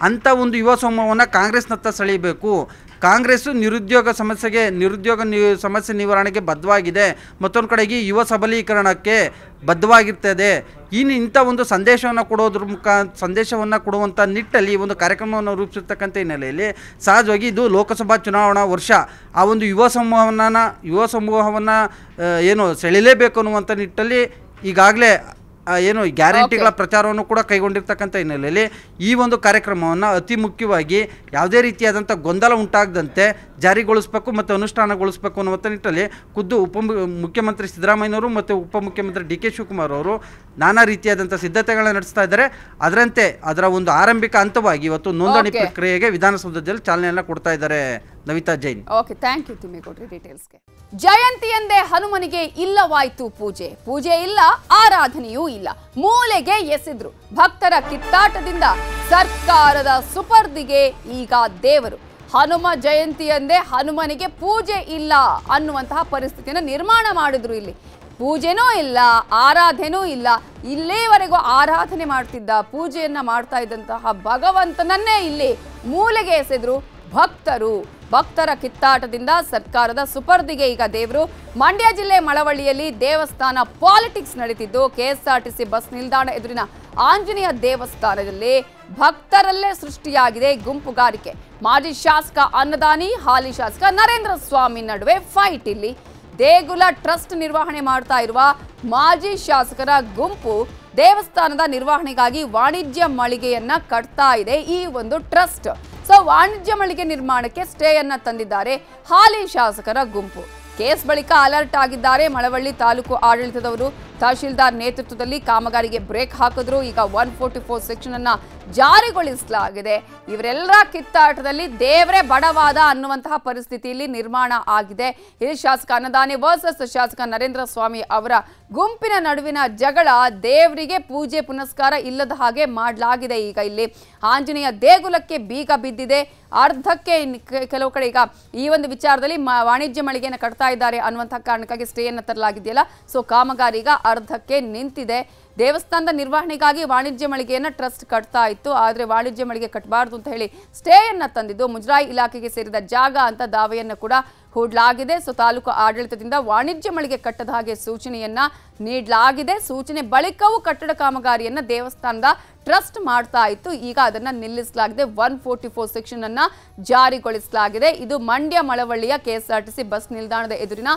ಅಂಥ ಒಂದು ಯುವ ಸಮೂಹವನ್ನು ಕಾಂಗ್ರೆಸ್ನತ್ತ ಸೆಳೀಬೇಕು ಕಾಂಗ್ರೆಸ್ಸು ನಿರುದ್ಯೋಗ ಸಮಸ್ಯೆಗೆ ನಿರುದ್ಯೋಗ ಸಮಸ್ಯೆ ನಿವಾರಣೆಗೆ ಬದ್ಧವಾಗಿದೆ ಮತ್ತೊಂದು ಕಡೆಗೆ ಯುವ ಸಬಲೀಕರಣಕ್ಕೆ ಬದ್ಧವಾಗಿರ್ತದೆ ಇನ್ನು ಇಂಥ ಒಂದು ಸಂದೇಶವನ್ನು ಕೊಡೋದ್ರ ಮುಖ ಸಂದೇಶವನ್ನು ಕೊಡುವಂಥ ನಿಟ್ಟಲ್ಲಿ ಈ ಒಂದು ಕಾರ್ಯಕ್ರಮವನ್ನು ರೂಪಿಸಿರ್ತಕ್ಕಂಥ ಹಿನ್ನೆಲೆಯಲ್ಲಿ ಸಹಜವಾಗಿ ಇದು ಲೋಕಸಭಾ ಚುನಾವಣಾ ವರ್ಷ ಆ ಒಂದು ಯುವ ಸಮೂಹವನ್ನು ಯುವ ಸಮೂಹವನ್ನು ಏನು ಸೆಳೆಯಲೇಬೇಕು ಅನ್ನುವಂಥ ನಿಟ್ಟಲ್ಲಿ ಈಗಾಗಲೇ ಏನು ಗ್ಯಾರಂಟಿಗಳ ಪ್ರಚಾರವನ್ನು ಕೂಡ ಕೈಗೊಂಡಿರ್ತಕ್ಕಂಥ ಹಿನ್ನೆಲೆಯಲ್ಲಿ ಈ ಒಂದು ಕಾರ್ಯಕ್ರಮವನ್ನು ಅತಿ ಮುಖ್ಯವಾಗಿ ಯಾವುದೇ ರೀತಿಯಾದಂಥ ಗೊಂದಲ ಉಂಟಾಗದಂತೆ ಜಾರಿಗೊಳಿಸಬೇಕು ಮತ್ತು ಅನುಷ್ಠಾನಗೊಳಿಸಬೇಕು ಅನ್ನುವಂಥ ನಿಟ್ಟಲ್ಲಿ ಖುದ್ದು ಉಪ ಮುಖ್ಯಮಂತ್ರಿ ಸಿದ್ದರಾಮಯ್ಯನವರು ಮತ್ತು ಉಪಮುಖ್ಯಮಂತ್ರಿ ಡಿ ಕೆ ಶಿವಕುಮಾರ್ ಅವರು ನಾನಾ ರೀತಿಯಾದಂಥ ಸಿದ್ಧತೆಗಳನ್ನು ನಡೆಸ್ತಾ ಇದ್ದಾರೆ ಅದರಂತೆ ಅದರ ಒಂದು ಆರಂಭಿಕ ಹಂತವಾಗಿ ಇವತ್ತು ನೋಂದಣಿ ಪ್ರಕ್ರಿಯೆಗೆ ವಿಧಾನಸೌಧದಲ್ಲಿ ಚಾಲನೆಯನ್ನು ಕೊಡ್ತಾ ಇದ್ದಾರೆ Navita Jain okay thank you ಡೀಟೇಲ್ಸ್ಗೆ ಜಯಂತಿ ಎಂದೇ ಹನುಮನಿಗೆ ಇಲ್ಲವಾಯ್ತು ಪೂಜೆ ಪೂಜೆ ಇಲ್ಲ ಆರಾಧನೆಯೂ ಇಲ್ಲ ಮೂಲೆಗೆ ಎಸೆದ್ರು ಭಕ್ತರ ಕಿತ್ತಾಟದಿಂದ ಸರ್ಕಾರದ ಸುಪರ್ದಿಗೆ ಈಗ ದೇವರು ಹನುಮ ಜಯಂತಿಯಂದೇ ಹನುಮನಿಗೆ ಪೂಜೆ ಇಲ್ಲ ಅನ್ನುವಂತಹ ಪರಿಸ್ಥಿತಿಯನ್ನು ನಿರ್ಮಾಣ ಮಾಡಿದ್ರು ಇಲ್ಲಿ ಪೂಜೆನೂ ಇಲ್ಲ ಆರಾಧನೂ ಇಲ್ಲ ಇಲ್ಲಿವರೆಗೂ ಆರಾಧನೆ ಮಾಡ್ತಿದ್ದ ಪೂಜೆಯನ್ನು ಮಾಡ್ತಾ ಇದ್ದಂತಹ ಭಗವಂತನನ್ನೇ ಇಲ್ಲಿ ಮೂಲೆಗೆ ಎಸೆದ್ರು ಭಕ್ತರು ಭಕ್ತರ ಕಿತ್ತಾಟದಿಂದ ಸರ್ಕಾರದ ಸುಪರ್ದಿಗೆ ಈಗ ದೇವರು ಮಂಡ್ಯ ಜಿಲ್ಲೆ ಮಳವಳ್ಳಿಯಲ್ಲಿ ದೇವಸ್ಥಾನ ಪಾಲಿಟಿಕ್ಸ್ ನಡೀತಿದ್ದು ಕೆಎಸ್ಆರ್ಟಿಸಿ ಬಸ್ ನಿಲ್ದಾಣ ಎದುರಿನ ಆಂಜನೇಯ ದೇವಸ್ಥಾನದಲ್ಲಿ ಭಕ್ತರಲ್ಲೇ ಸೃಷ್ಟಿಯಾಗಿದೆ ಗುಂಪುಗಾರಿಕೆ ಮಾಜಿ ಶಾಸಕ ಅನ್ನದಾನಿ ಹಾಲಿ ಶಾಸಕ ನರೇಂದ್ರ ಸ್ವಾಮಿ ನಡುವೆ ಫೈಟ್ ಇಲ್ಲಿ ದೇಗುಲ ಟ್ರಸ್ಟ್ ನಿರ್ವಹಣೆ ಮಾಡ್ತಾ ಇರುವ ಮಾಜಿ ಶಾಸಕರ ಗುಂಪು ದೇವಸ್ಥಾನದ ನಿರ್ವಹಣೆಗಾಗಿ ವಾಣಿಜ್ಯ ಮಳಿಗೆಯನ್ನ ಕಟ್ತಾ ಇದೆ ಈ ಒಂದು ಟ್ರಸ್ಟ್ ಸೊ ವಾಣಿಜ್ಯ ಮಳಿಗೆ ನಿರ್ಮಾಣಕ್ಕೆ ಸ್ಟೇಯನ್ನ ತಂದಿದ್ದಾರೆ ಹಾಲಿ ಶಾಸಕರ ಗುಂಪು ಕೇಸ್ ಬಳಿಕ ಅಲರ್ಟ್ ಆಗಿದ್ದಾರೆ ಮಳವಳ್ಳಿ ತಾಲೂಕು ಆಡಳಿತದವರು ತಹಶೀಲ್ದಾರ್ ನೇತೃತ್ವದಲ್ಲಿ ಕಾಮಗಾರಿಗೆ ಬ್ರೇಕ್ ಹಾಕಿದ್ರು ಈಗ ಒನ್ ಫೋರ್ಟಿ ಫೋರ್ ಸೆಕ್ಷನ್ ಅನ್ನ ಜಾರಿಗೊಳಿಸಲಾಗಿದೆ ಇವರೆಲ್ಲರ ಕಿತ್ತಾಟದಲ್ಲಿ ದೇವರೇ ಬಡವಾದ ಅನ್ನುವಂತಹ ಪರಿಸ್ಥಿತಿಯಲ್ಲಿ ನಿರ್ಮಾಣ ಆಗಿದೆ ಹಿರಿಯ ಶಾಸಕ ಅನ್ನದಾನಿ ವರ್ಸಸ್ ಶಾಸಕ ನರೇಂದ್ರ ಸ್ವಾಮಿ ಅವರ ಗುಂಪಿನ ನಡುವಿನ ಜಗಳ ದೇವರಿಗೆ ಪೂಜೆ ಪುನಸ್ಕಾರ ಇಲ್ಲದ ಹಾಗೆ ಮಾಡಲಾಗಿದೆ ಈಗ ಇಲ್ಲಿ ಆಂಜನೇಯ ದೇಗುಲಕ್ಕೆ ಬೀಗ ಬಿದ್ದಿದೆ ಅರ್ಧಕ್ಕೆ ಕೆಲವು ಕಡೆ ಈಗ ಈ ಒಂದು ವಿಚಾರದಲ್ಲಿ ವಾಣಿಜ್ಯ ಮಳಿಗೆಯನ್ನು ಕಟ್ತಾ ಇದ್ದಾರೆ ಅನ್ನುವಂತಹ ಕಾರಣಕ್ಕಾಗಿ ಸ್ಟೇಯನ್ನು ತರಲಾಗಿದೆಯಲ್ಲ ಸೊ ಕಾಮಗಾರಿ ಈಗ ಅರ್ಧಕ್ಕೆ ನಿಂತಿದೆ ದೇವಸ್ಥಾನದ ನಿರ್ವಹಣೆಗಾಗಿ ವಾಣಿಜ್ಯ ಮಳಿಗೆಯನ್ನು ಟ್ರಸ್ಟ್ ಕಟ್ತಾ ಇತ್ತು ಆದರೆ ವಾಣಿಜ್ಯ ಮಳಿಗೆ ಕಟ್ಟಬಾರ್ದು ಅಂತ ಹೇಳಿ ಸ್ಟೇಯನ್ನು ತಂದಿದ್ದು ಮುಜರಾಯಿ ಇಲಾಖೆಗೆ ಸೇರಿದ ಜಾಗ ಅಂತ ದಾವೆಯನ್ನು ಕೂಡ ಹೂಡಲಾಗಿದೆ ಸೊ ತಾಲೂಕು ಆಡಳಿತದಿಂದ ವಾಣಿಜ್ಯ ಮಳಿಗೆ ಕಟ್ಟದ ಹಾಗೆ ಸೂಚನೆಯನ್ನ ನೀಡಲಾಗಿದೆ ಸೂಚನೆ ಬಳಿಕವೂ ಕಟ್ಟಡ ಕಾಮಗಾರಿಯನ್ನು ದೇವಸ್ಥಾನದ ಟ್ರಸ್ಟ್ ಮಾಡ್ತಾ ಇತ್ತು ಈಗ ಅದನ್ನು ನಿಲ್ಲಿಸಲಾಗಿದೆ ಒನ್ ಫೋರ್ಟಿ ಫೋರ್ ಸೆಕ್ಷನ್ ಅನ್ನ ಜಾರಿಗೊಳಿಸಲಾಗಿದೆ ಇದು ಮಂಡ್ಯ ಮಳವಳ್ಳಿಯ ಕೆಎಸ್ಆರ್ಟಿಸಿ ಬಸ್ ನಿಲ್ದಾಣದ ಎದುರಿನ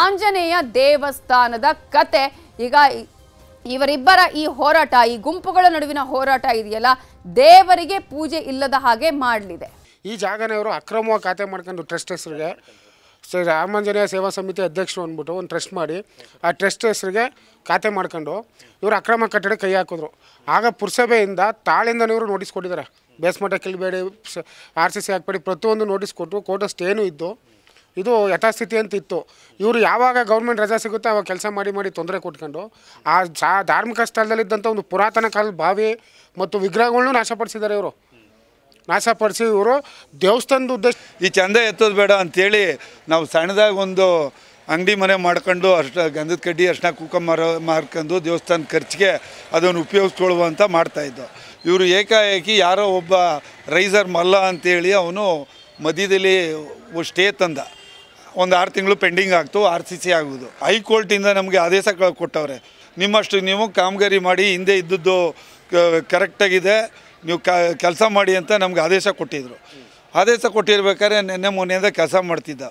ಆಂಜನೇಯ ದೇವಸ್ಥಾನದ ಕತೆ ಈಗ ಇವರಿಬ್ಬರ ಈ ಹೋರಾಟ ಈ ಗುಂಪುಗಳ ನಡುವಿನ ಹೋರಾಟ ಇದೆಯಲ್ಲ ದೇವರಿಗೆ ಪೂಜೆ ಇಲ್ಲದ ಹಾಗೆ ಮಾಡಲಿದೆ ಈ ಜಾಗನ ಇವರು ಅಕ್ರಮವಾಗಿ ಖಾತೆ ಮಾಡ್ಕೊಂಡು ಟ್ರಸ್ಟ್ ಹೆಸರಿಗೆ ರಾಮಾಂಜನೇಯ ಸೇವಾ ಸಮಿತಿ ಅಧ್ಯಕ್ಷರು ಅಂದ್ಬಿಟ್ಟು ಒಂದು ಟ್ರಸ್ಟ್ ಮಾಡಿ ಆ ಟ್ರಸ್ಟ್ ಹೆಸರಿಗೆ ಖಾತೆ ಮಾಡ್ಕೊಂಡು ಇವರು ಅಕ್ರಮ ಕಟ್ಟಡ ಕೈ ಹಾಕಿದ್ರು ಆಗ ಪುರಸಭೆಯಿಂದ ತಾಳಿಂದ ಇವರು ನೋಟಿಸ್ ಕೊಟ್ಟಿದ್ದಾರೆ ಬೇಸ್ಮಠ ಕಿಲ್ಬೇಡಿ ಆರ್ ಸಿ ಸಿ ಹಾಕಬೇಡಿ ಪ್ರತಿಯೊಂದು ನೋಟಿಸ್ ಕೊಟ್ಟು ಕೋರ್ಟಸ್ಟ್ ಏನೂ ಇದ್ದು ಇದು ಯಥಾಸ್ಥಿತಿ ಅಂತ ಇತ್ತು ಇವರು ಯಾವಾಗ ಗೌರ್ಮೆಂಟ್ ರಜಾ ಸಿಗುತ್ತೆ ಅವಾಗ ಕೆಲಸ ಮಾಡಿ ಮಾಡಿ ತೊಂದರೆ ಕೊಟ್ಕೊಂಡು ಆ ಜಾ ಧಾರ್ಮಿಕ ಸ್ಥಳದಲ್ಲಿದ್ದಂಥ ಒಂದು ಪುರಾತನ ಕಾಲದ ಬಾವಿ ಮತ್ತು ವಿಗ್ರಹಗಳನ್ನೂ ನಾಶಪಡಿಸಿದ್ದಾರೆ ಇವರು ನಾಶಪಡಿಸಿ ಇವರು ದೇವಸ್ಥಾನದ ಉದ್ದೇಶ ಈ ಚಂದ ಎತ್ತೋದು ಬೇಡ ಅಂಥೇಳಿ ನಾವು ಸಣ್ಣದಾಗ ಒಂದು ಅಂಗಡಿ ಮನೆ ಮಾಡ್ಕೊಂಡು ಅಷ್ಟ ಗಂಧದ ಕಡ್ಡಿ ಅರ್ಶಿನ ಕೂಕ ಮಾರ ಮಾರ್ಕೊಂಡು ದೇವಸ್ಥಾನ ಖರ್ಚಿಗೆ ಅದನ್ನು ಉಪಯೋಗಿಸ್ಕೊಳ್ಳುವಂತ ಮಾಡ್ತಾಯಿದ್ದು ಇವರು ಏಕಾಏಕಿ ಯಾರೋ ಒಬ್ಬ ರೈಸರ್ ಮಲ್ಲ ಅಂತೇಳಿ ಅವನು ಮಧ್ಯದಲ್ಲಿ ಸ್ಟೇ ತಂದ ಒಂದು ಆರು ತಿಂಗಳು ಪೆಂಡಿಂಗ್ ಆಗ್ತು ಆರ್ ಸಿ ಸಿ ಆಗುವುದು ಹೈಕೋರ್ಟಿಂದ ನಮಗೆ ಆದೇಶ ಕೊಟ್ಟವ್ರೆ ನಿಮ್ಮಷ್ಟು ನೀವು ಕಾಮಗಾರಿ ಮಾಡಿ ಹಿಂದೆ ಇದ್ದದ್ದು ಕರೆಕ್ಟಾಗಿದೆ ನೀವು ಕ ಕೆಲಸ ಮಾಡಿ ಅಂತ ನಮ್ಗೆ ಆದೇಶ ಕೊಟ್ಟಿದ್ದರು ಆದೇಶ ಕೊಟ್ಟಿರ್ಬೇಕಾದ್ರೆ ನೆನ್ನೆ ಮೊನ್ನೆಯಿಂದ ಕೆಲಸ ಮಾಡ್ತಿದ್ದ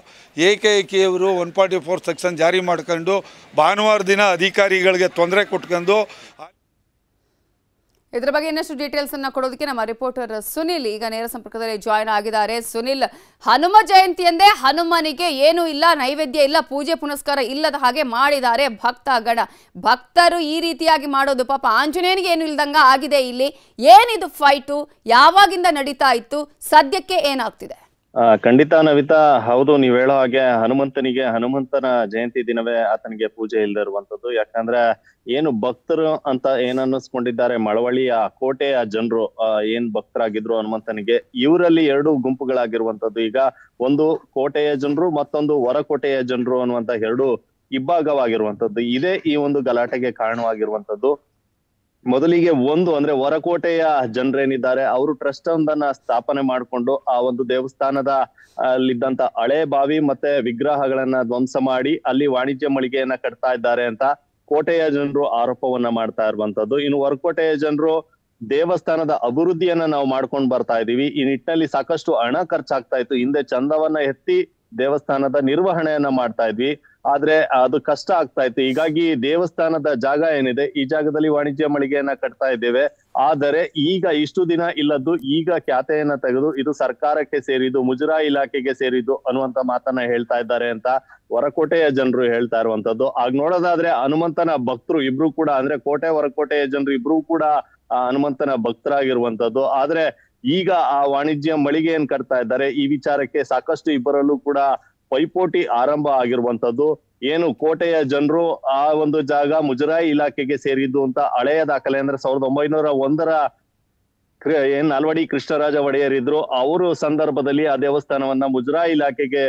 ಏಕೆಕೆಯವರು ಒನ್ ಫಾರ್ಟಿ ಫೋರ್ ಸೆಕ್ಷನ್ ಜಾರಿ ಮಾಡ್ಕೊಂಡು ಭಾನುವಾರ ದಿನ ಅಧಿಕಾರಿಗಳಿಗೆ ತೊಂದರೆ ಕೊಟ್ಕೊಂಡು ಇದರ ಬಗ್ಗೆ ಇನ್ನಷ್ಟು ಡೀಟೇಲ್ಸ್ ಅನ್ನ ಕೊಡೋದಕ್ಕೆ ನಮ್ಮ ರಿಪೋರ್ಟರ್ ಸುನಿಲ್ ಈಗ ನೇರ ಸಂಪರ್ಕದಲ್ಲಿ ಜಾಯಿನ್ ಆಗಿದ್ದಾರೆ ಸುನಿಲ್ ಹನುಮ ಜಯಂತಿ ಎಂದೇ ಹನುಮನಿಗೆ ಏನೂ ಇಲ್ಲ ನೈವೇದ್ಯ ಇಲ್ಲ ಪೂಜೆ ಪುನಸ್ಕಾರ ಇಲ್ಲದ ಹಾಗೆ ಮಾಡಿದ್ದಾರೆ ಭಕ್ತ ಗಣ ಭಕ್ತರು ಈ ರೀತಿಯಾಗಿ ಮಾಡೋದು ಪಾಪ ಆಂಜನೇಯನಿಗೆ ಏನು ಇಲ್ದಂಗ ಆಗಿದೆ ಇಲ್ಲಿ ಏನಿದು ಫೈಟು ಯಾವಾಗಿಂದ ನಡೀತಾ ಇತ್ತು ಸದ್ಯಕ್ಕೆ ಏನಾಗ್ತಿದೆ ಖಂಡಿತ ನವಿತಾ ಹೌದು ನೀವ್ ಹೇಳೋ ಹಾಗೆ ಹನುಮಂತನಿಗೆ ಹನುಮಂತನ ಜಯಂತಿ ದಿನವೇ ಆತನಿಗೆ ಪೂಜೆ ಇಲ್ಲದೆ ಇರುವಂತದ್ದು ಯಾಕಂದ್ರೆ ಏನು ಭಕ್ತರು ಅಂತ ಏನ್ ಅನ್ನಿಸ್ಕೊಂಡಿದ್ದಾರೆ ಆ ಕೋಟೆಯ ಜನರು ಏನ್ ಭಕ್ತರಾಗಿದ್ರು ಹನುಮಂತನಿಗೆ ಇವರಲ್ಲಿ ಎರಡು ಗುಂಪುಗಳಾಗಿರುವಂತದ್ದು ಈಗ ಒಂದು ಕೋಟೆಯ ಜನರು ಮತ್ತೊಂದು ಹೊರಕೋಟೆಯ ಜನರು ಅನ್ನುವಂತ ಎರಡು ಇಬ್ಬಾಗವಾಗಿರುವಂತದ್ದು ಇದೇ ಈ ಒಂದು ಗಲಾಟೆಗೆ ಕಾರಣವಾಗಿರುವಂತದ್ದು ಮೊದಲಿಗೆ ಒಂದು ಅಂದ್ರೆ ಹೊರಕೋಟೆಯ ಜನರೇನಿದ್ದಾರೆ ಅವರು ಟ್ರಸ್ಟ್ ಒಂದನ್ನ ಸ್ಥಾಪನೆ ಮಾಡಿಕೊಂಡು ಆ ಒಂದು ದೇವಸ್ಥಾನದ ಅಲ್ಲಿದ್ದಂತ ಹಳೆ ಬಾವಿ ಮತ್ತೆ ವಿಗ್ರಹಗಳನ್ನ ಧ್ವಂಸ ಮಾಡಿ ಅಲ್ಲಿ ವಾಣಿಜ್ಯ ಮಳಿಗೆಯನ್ನ ಕಟ್ತಾ ಇದ್ದಾರೆ ಅಂತ ಕೋಟೆಯ ಜನರು ಆರೋಪವನ್ನ ಮಾಡ್ತಾ ಇರುವಂತದ್ದು ಇನ್ನು ಹೊರಕೋಟೆಯ ಜನರು ದೇವಸ್ಥಾನದ ಅಭಿವೃದ್ಧಿಯನ್ನ ನಾವು ಮಾಡ್ಕೊಂಡು ಬರ್ತಾ ಇದೀವಿ ಈ ನಿಟ್ಟಿನಲ್ಲಿ ಸಾಕಷ್ಟು ಹಣ ಖರ್ಚಾಗ್ತಾ ಇತ್ತು ಹಿಂದೆ ಚಂದವನ್ನ ಎತ್ತಿ ದೇವಸ್ಥಾನದ ನಿರ್ವಹಣೆಯನ್ನ ಮಾಡ್ತಾ ಇದ್ವಿ ಆದ್ರೆ ಅದು ಕಷ್ಟ ಆಗ್ತಾ ಇತ್ತು ಹೀಗಾಗಿ ದೇವಸ್ಥಾನದ ಜಾಗ ಏನಿದೆ ಈ ಜಾಗದಲ್ಲಿ ವಾಣಿಜ್ಯ ಮಳಿಗೆಯನ್ನ ಕಟ್ತಾ ಇದ್ದೇವೆ ಆದರೆ ಈಗ ಇಷ್ಟು ದಿನ ಇಲ್ಲದ್ದು ಈಗ ಖ್ಯಾತೆಯನ್ನ ತೆಗೆದು ಇದು ಸರ್ಕಾರಕ್ಕೆ ಸೇರಿದ್ದು ಮುಜರಾ ಇಲಾಖೆಗೆ ಸೇರಿದ್ದು ಅನ್ನುವಂತ ಮಾತನ್ನ ಹೇಳ್ತಾ ಇದ್ದಾರೆ ಅಂತ ಹೊರಕೋಟೆಯ ಜನರು ಹೇಳ್ತಾ ಇರುವಂತದ್ದು ಆಗ ನೋಡೋದಾದ್ರೆ ಹನುಮಂತನ ಭಕ್ತರು ಇಬ್ರು ಕೂಡ ಅಂದ್ರೆ ಕೋಟೆ ಹೊರಕೋಟೆಯ ಜನರು ಇಬ್ರು ಕೂಡ ಹನುಮಂತನ ಭಕ್ತರಾಗಿರುವಂತದ್ದು ಆದ್ರೆ ಈಗ ಆ ವಾಣಿಜ್ಯ ಮಳಿಗೆ ಏನ್ ಕಟ್ತಾ ಇದ್ದಾರೆ ಈ ವಿಚಾರಕ್ಕೆ ಸಾಕಷ್ಟು ಇಬ್ಬರಲ್ಲೂ ಕೂಡ ಪೈಪೋಟಿ ಆರಂಭ ಆಗಿರುವಂತದ್ದು ಏನು ಕೋಟೆಯ ಜನರು ಆ ಒಂದು ಜಾಗ ಮುಜರಾಯಿ ಇಲಾಖೆಗೆ ಸೇರಿದ್ದು ಅಂತ ಹಳೆಯ ದಾಖಲೆ ಅಂದ್ರೆ ಸಾವಿರದ ಒಂಬೈನೂರ ಒಂದರ ಏನ್ ನಾಲ್ವಡಿ ಕೃಷ್ಣರಾಜ ಒಡೆಯರ್ ಇದ್ರು ಅವರು ಸಂದರ್ಭದಲ್ಲಿ ಆ ದೇವಸ್ಥಾನವನ್ನ ಮುಜರಾಯಿ ಇಲಾಖೆಗೆ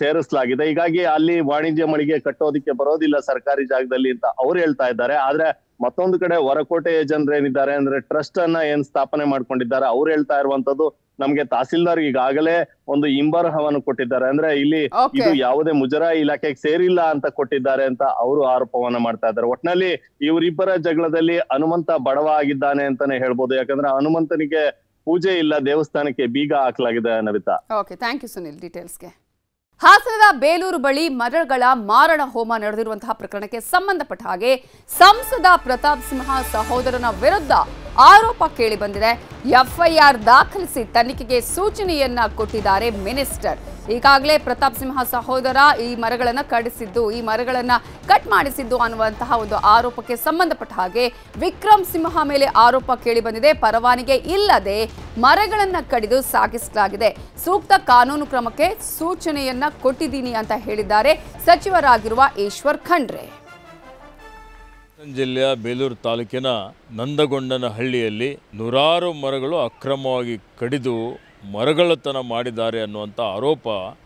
ಸೇರಿಸಲಾಗಿದೆ ಹೀಗಾಗಿ ಅಲ್ಲಿ ವಾಣಿಜ್ಯ ಮಳಿಗೆ ಕಟ್ಟೋದಿಕ್ಕೆ ಬರೋದಿಲ್ಲ ಸರ್ಕಾರಿ ಜಾಗದಲ್ಲಿ ಅಂತ ಅವ್ರು ಹೇಳ್ತಾ ಇದ್ದಾರೆ ಆದ್ರೆ ಮತ್ತೊಂದು ಕಡೆ ಹೊರಕೋಟೆಯ ಜನರೇನಿದ್ದಾರೆ ಅಂದ್ರೆ ಟ್ರಸ್ಟ್ ಅನ್ನ ಏನ್ ಸ್ಥಾಪನೆ ಮಾಡ್ಕೊಂಡಿದ್ದಾರೆ ಅವ್ರು ಹೇಳ್ತಾ ಇರುವಂತದ್ದು ನಮ್ಗೆ ತಹಸೀಲ್ದಾರ್ ಈಗಾಗಲೇ ಒಂದು ಇಂಬರಹವನ್ನು ಕೊಟ್ಟಿದ್ದಾರೆ ಅಂದ್ರೆ ಇಲ್ಲಿ ಇದು ಯಾವುದೇ ಮುಜರಾಯಿ ಇಲಾಖೆಗೆ ಸೇರಿಲ್ಲ ಅಂತ ಕೊಟ್ಟಿದ್ದಾರೆ ಅಂತ ಅವರು ಆರೋಪವನ್ನ ಮಾಡ್ತಾ ಇದ್ದಾರೆ ಒಟ್ನಲ್ಲಿ ಇವರಿಬ್ಬರ ಜಗಳದಲ್ಲಿ ಹನುಮಂತ ಬಡವ ಆಗಿದ್ದಾನೆ ಅಂತಾನೆ ಹೇಳ್ಬೋದು ಯಾಕಂದ್ರೆ ಹನುಮಂತನಿಗೆ ಪೂಜೆ ಇಲ್ಲ ದೇವಸ್ಥಾನಕ್ಕೆ ಬೀಗ ಹಾಕಲಾಗಿದೆ Navita okay thank you Sunil ಡೀಟೇಲ್ಸ್ಗೆ ಹಾಸನದ ಬೇಲೂರು ಬಳಿ ಮರಗಳ ಮಾರಣ ಹೋಮ ನಡೆದಿರುವಂತಹ ಪ್ರಕರಣಕ್ಕೆ ಸಂಬಂಧಪಟ್ಟ ಹಾಗೆ ಸಂಸದ ಪ್ರತಾಪ್ ಸಿಂಹ ಸಹೋದರನ ವಿರುದ್ಧ ಆರೋಪ ಕೇಳಿಬಂದಿದೆ ಎಫ್ಐಆರ್ ದಾಖಲಿಸಿ ತನಿಖೆಗೆ ಸೂಚನೆಯನ್ನ ಕೊಟ್ಟಿದ್ದಾರೆ ಮಿನಿಸ್ಟರ್ ಈಗಾಗಲೇ ಪ್ರತಾಪ್ ಸಿಂಹ ಸಹೋದರ ಈ ಮರಗಳನ್ನು ಕಡಿಸಿದ್ದು ಈ ಮರಗಳನ್ನು ಕಟ್ ಮಾಡಿಸಿದ್ದು ಅನ್ನುವಂತಹ ಒಂದು ಆರೋಪಕ್ಕೆ ಸಂಬಂಧಪಟ್ಟ ಹಾಗೆ ವಿಕ್ರಮ್ ಸಿಂಹ ಮೇಲೆ ಆರೋಪ ಕೇಳಿಬಂದಿದೆ ಪರವಾನಿಗೆ ಇಲ್ಲದೆ ಮರಗಳನ್ನು ಕಡಿದು ಸಾಗಿಸಲಾಗಿದೆ ಸೂಕ್ತ ಕಾನೂನು ಕ್ರಮಕ್ಕೆ ಸೂಚನೆಯನ್ನ ಕೊಟ್ಟಿದ್ದೀನಿ ಅಂತ ಹೇಳಿದ್ದಾರೆ ಸಚಿವರಾಗಿರುವ ಈಶ್ವರ್ ಖಂಡ್ರೆ ಜಿಲ್ಲೆಯ ಬೇಲೂರು ತಾಲೂಕಿನ ಹಳ್ಳಿಯಲ್ಲಿ ನೂರಾರು ಮರಗಳು ಅಕ್ರಮವಾಗಿ ಕಡಿದು ಮರಗಳತನ ಮಾಡಿದ್ದಾರೆ ಅನ್ನುವಂಥ ಆರೋಪ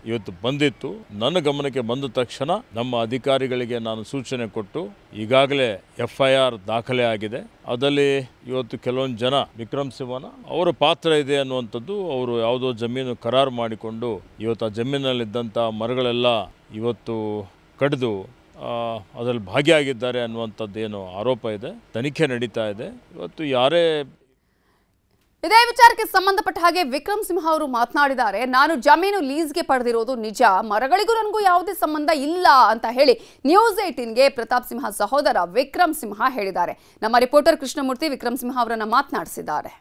ಇವತ್ತು ಬಂದಿತ್ತು ನನ್ನ ಗಮನಕ್ಕೆ ಬಂದ ತಕ್ಷಣ ನಮ್ಮ ಅಧಿಕಾರಿಗಳಿಗೆ ನಾನು ಸೂಚನೆ ಕೊಟ್ಟು ಈಗಾಗಲೇ ಎಫ್ ಐ ಆರ್ ದಾಖಲೆ ಆಗಿದೆ ಅದರಲ್ಲಿ ಇವತ್ತು ಕೆಲವೊಂದು ಜನ ವಿಕ್ರಮ್ ಸಿಂಹನ ಅವರ ಪಾತ್ರ ಇದೆ ಅನ್ನುವಂಥದ್ದು ಅವರು ಯಾವುದೋ ಜಮೀನು ಕರಾರು ಮಾಡಿಕೊಂಡು ಇವತ್ತು ಆ ಜಮೀನಲ್ಲಿದ್ದಂಥ ಮರಗಳೆಲ್ಲ ಇವತ್ತು ಕಡಿದು ಅದರಲ್ಲಿ ಭಾಗಿಯಾಗಿದ್ದಾರೆ ಏನು ಆರೋಪ ಇದೆ ತನಿಖೆ ನಡೀತಾ ಇದೆ ಇವತ್ತು ಯಾರೇ ಇದೇ ವಿಚಾರಕ್ಕೆ ಸಂಬಂಧಪಟ್ಟ ಹಾಗೆ ವಿಕ್ರಮ್ ಸಿಂಹ ಅವರು ಮಾತನಾಡಿದ್ದಾರೆ ನಾನು ಜಮೀನು ಲೀಸ್ಗೆ ಪಡೆದಿರೋದು ನಿಜ ಮರಗಳಿಗೂ ನನಗೂ ಯಾವುದೇ ಸಂಬಂಧ ಇಲ್ಲ ಅಂತ ಹೇಳಿ ನ್ಯೂಸ್ ಏಟೀನ್ಗೆ ಪ್ರತಾಪ್ ಸಿಂಹ ಸಹೋದರ ವಿಕ್ರಮ್ ಸಿಂಹ ಹೇಳಿದ್ದಾರೆ ನಮ್ಮ ರಿಪೋರ್ಟರ್ ಕೃಷ್ಣಮೂರ್ತಿ ವಿಕ್ರಮ್ ಸಿಂಹ ಅವರನ್ನು ಮಾತನಾಡಿಸಿದ್ದಾರೆ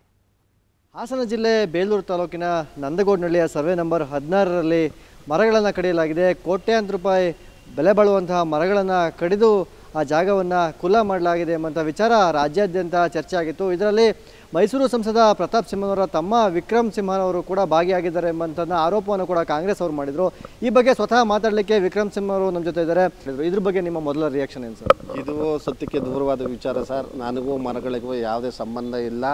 ಹಾಸನ ಜಿಲ್ಲೆ ಬೇಲೂರು ತಾಲೂಕಿನ ನಂದಗೋಡ್ನಳ್ಳಿಯ ಸರ್ವೆ ನಂಬರ್ ಹದಿನಾರರಲ್ಲಿ ಮರಗಳನ್ನು ಕಡಿಯಲಾಗಿದೆ ಕೋಟ್ಯಾಂತರ ರೂಪಾಯಿ ಬೆಲೆ ಬಾಳುವಂತಹ ಮರಗಳನ್ನು ಕಡಿದು ಆ ಜಾಗವನ್ನು ಖುಲ್ಲ ಮಾಡಲಾಗಿದೆ ಎಂಬಂಥ ವಿಚಾರ ರಾಜ್ಯಾದ್ಯಂತ ಚರ್ಚೆ ಆಗಿತ್ತು ಇದರಲ್ಲಿ ಮೈಸೂರು ಸಂಸದ ಪ್ರತಾಪ್ ಸಿಂಹನವರ ತಮ್ಮ ವಿಕ್ರಮ್ ಸಿಂಹನವರು ಕೂಡ ಭಾಗಿಯಾಗಿದ್ದಾರೆ ಎಂಬಂಥ ಆರೋಪವನ್ನು ಕೂಡ ಕಾಂಗ್ರೆಸ್ ಅವರು ಮಾಡಿದರು ಈ ಬಗ್ಗೆ ಸ್ವತಃ ಮಾತಾಡಲಿಕ್ಕೆ ವಿಕ್ರಮ್ ಸಿಂಹರು ನಮ್ಮ ಜೊತೆ ಇದ್ದಾರೆ ಇದ್ರ ಬಗ್ಗೆ ನಿಮ್ಮ ಮೊದಲ ರಿಯಾಕ್ಷನ್ ಏನು ಸರ್ ಇದು ಸತ್ಯಕ್ಕೆ ದೂರವಾದ ವಿಚಾರ ಸರ್ ನನಗೂ ಮರಗಳಿಗೂ ಯಾವುದೇ ಸಂಬಂಧ ಇಲ್ಲ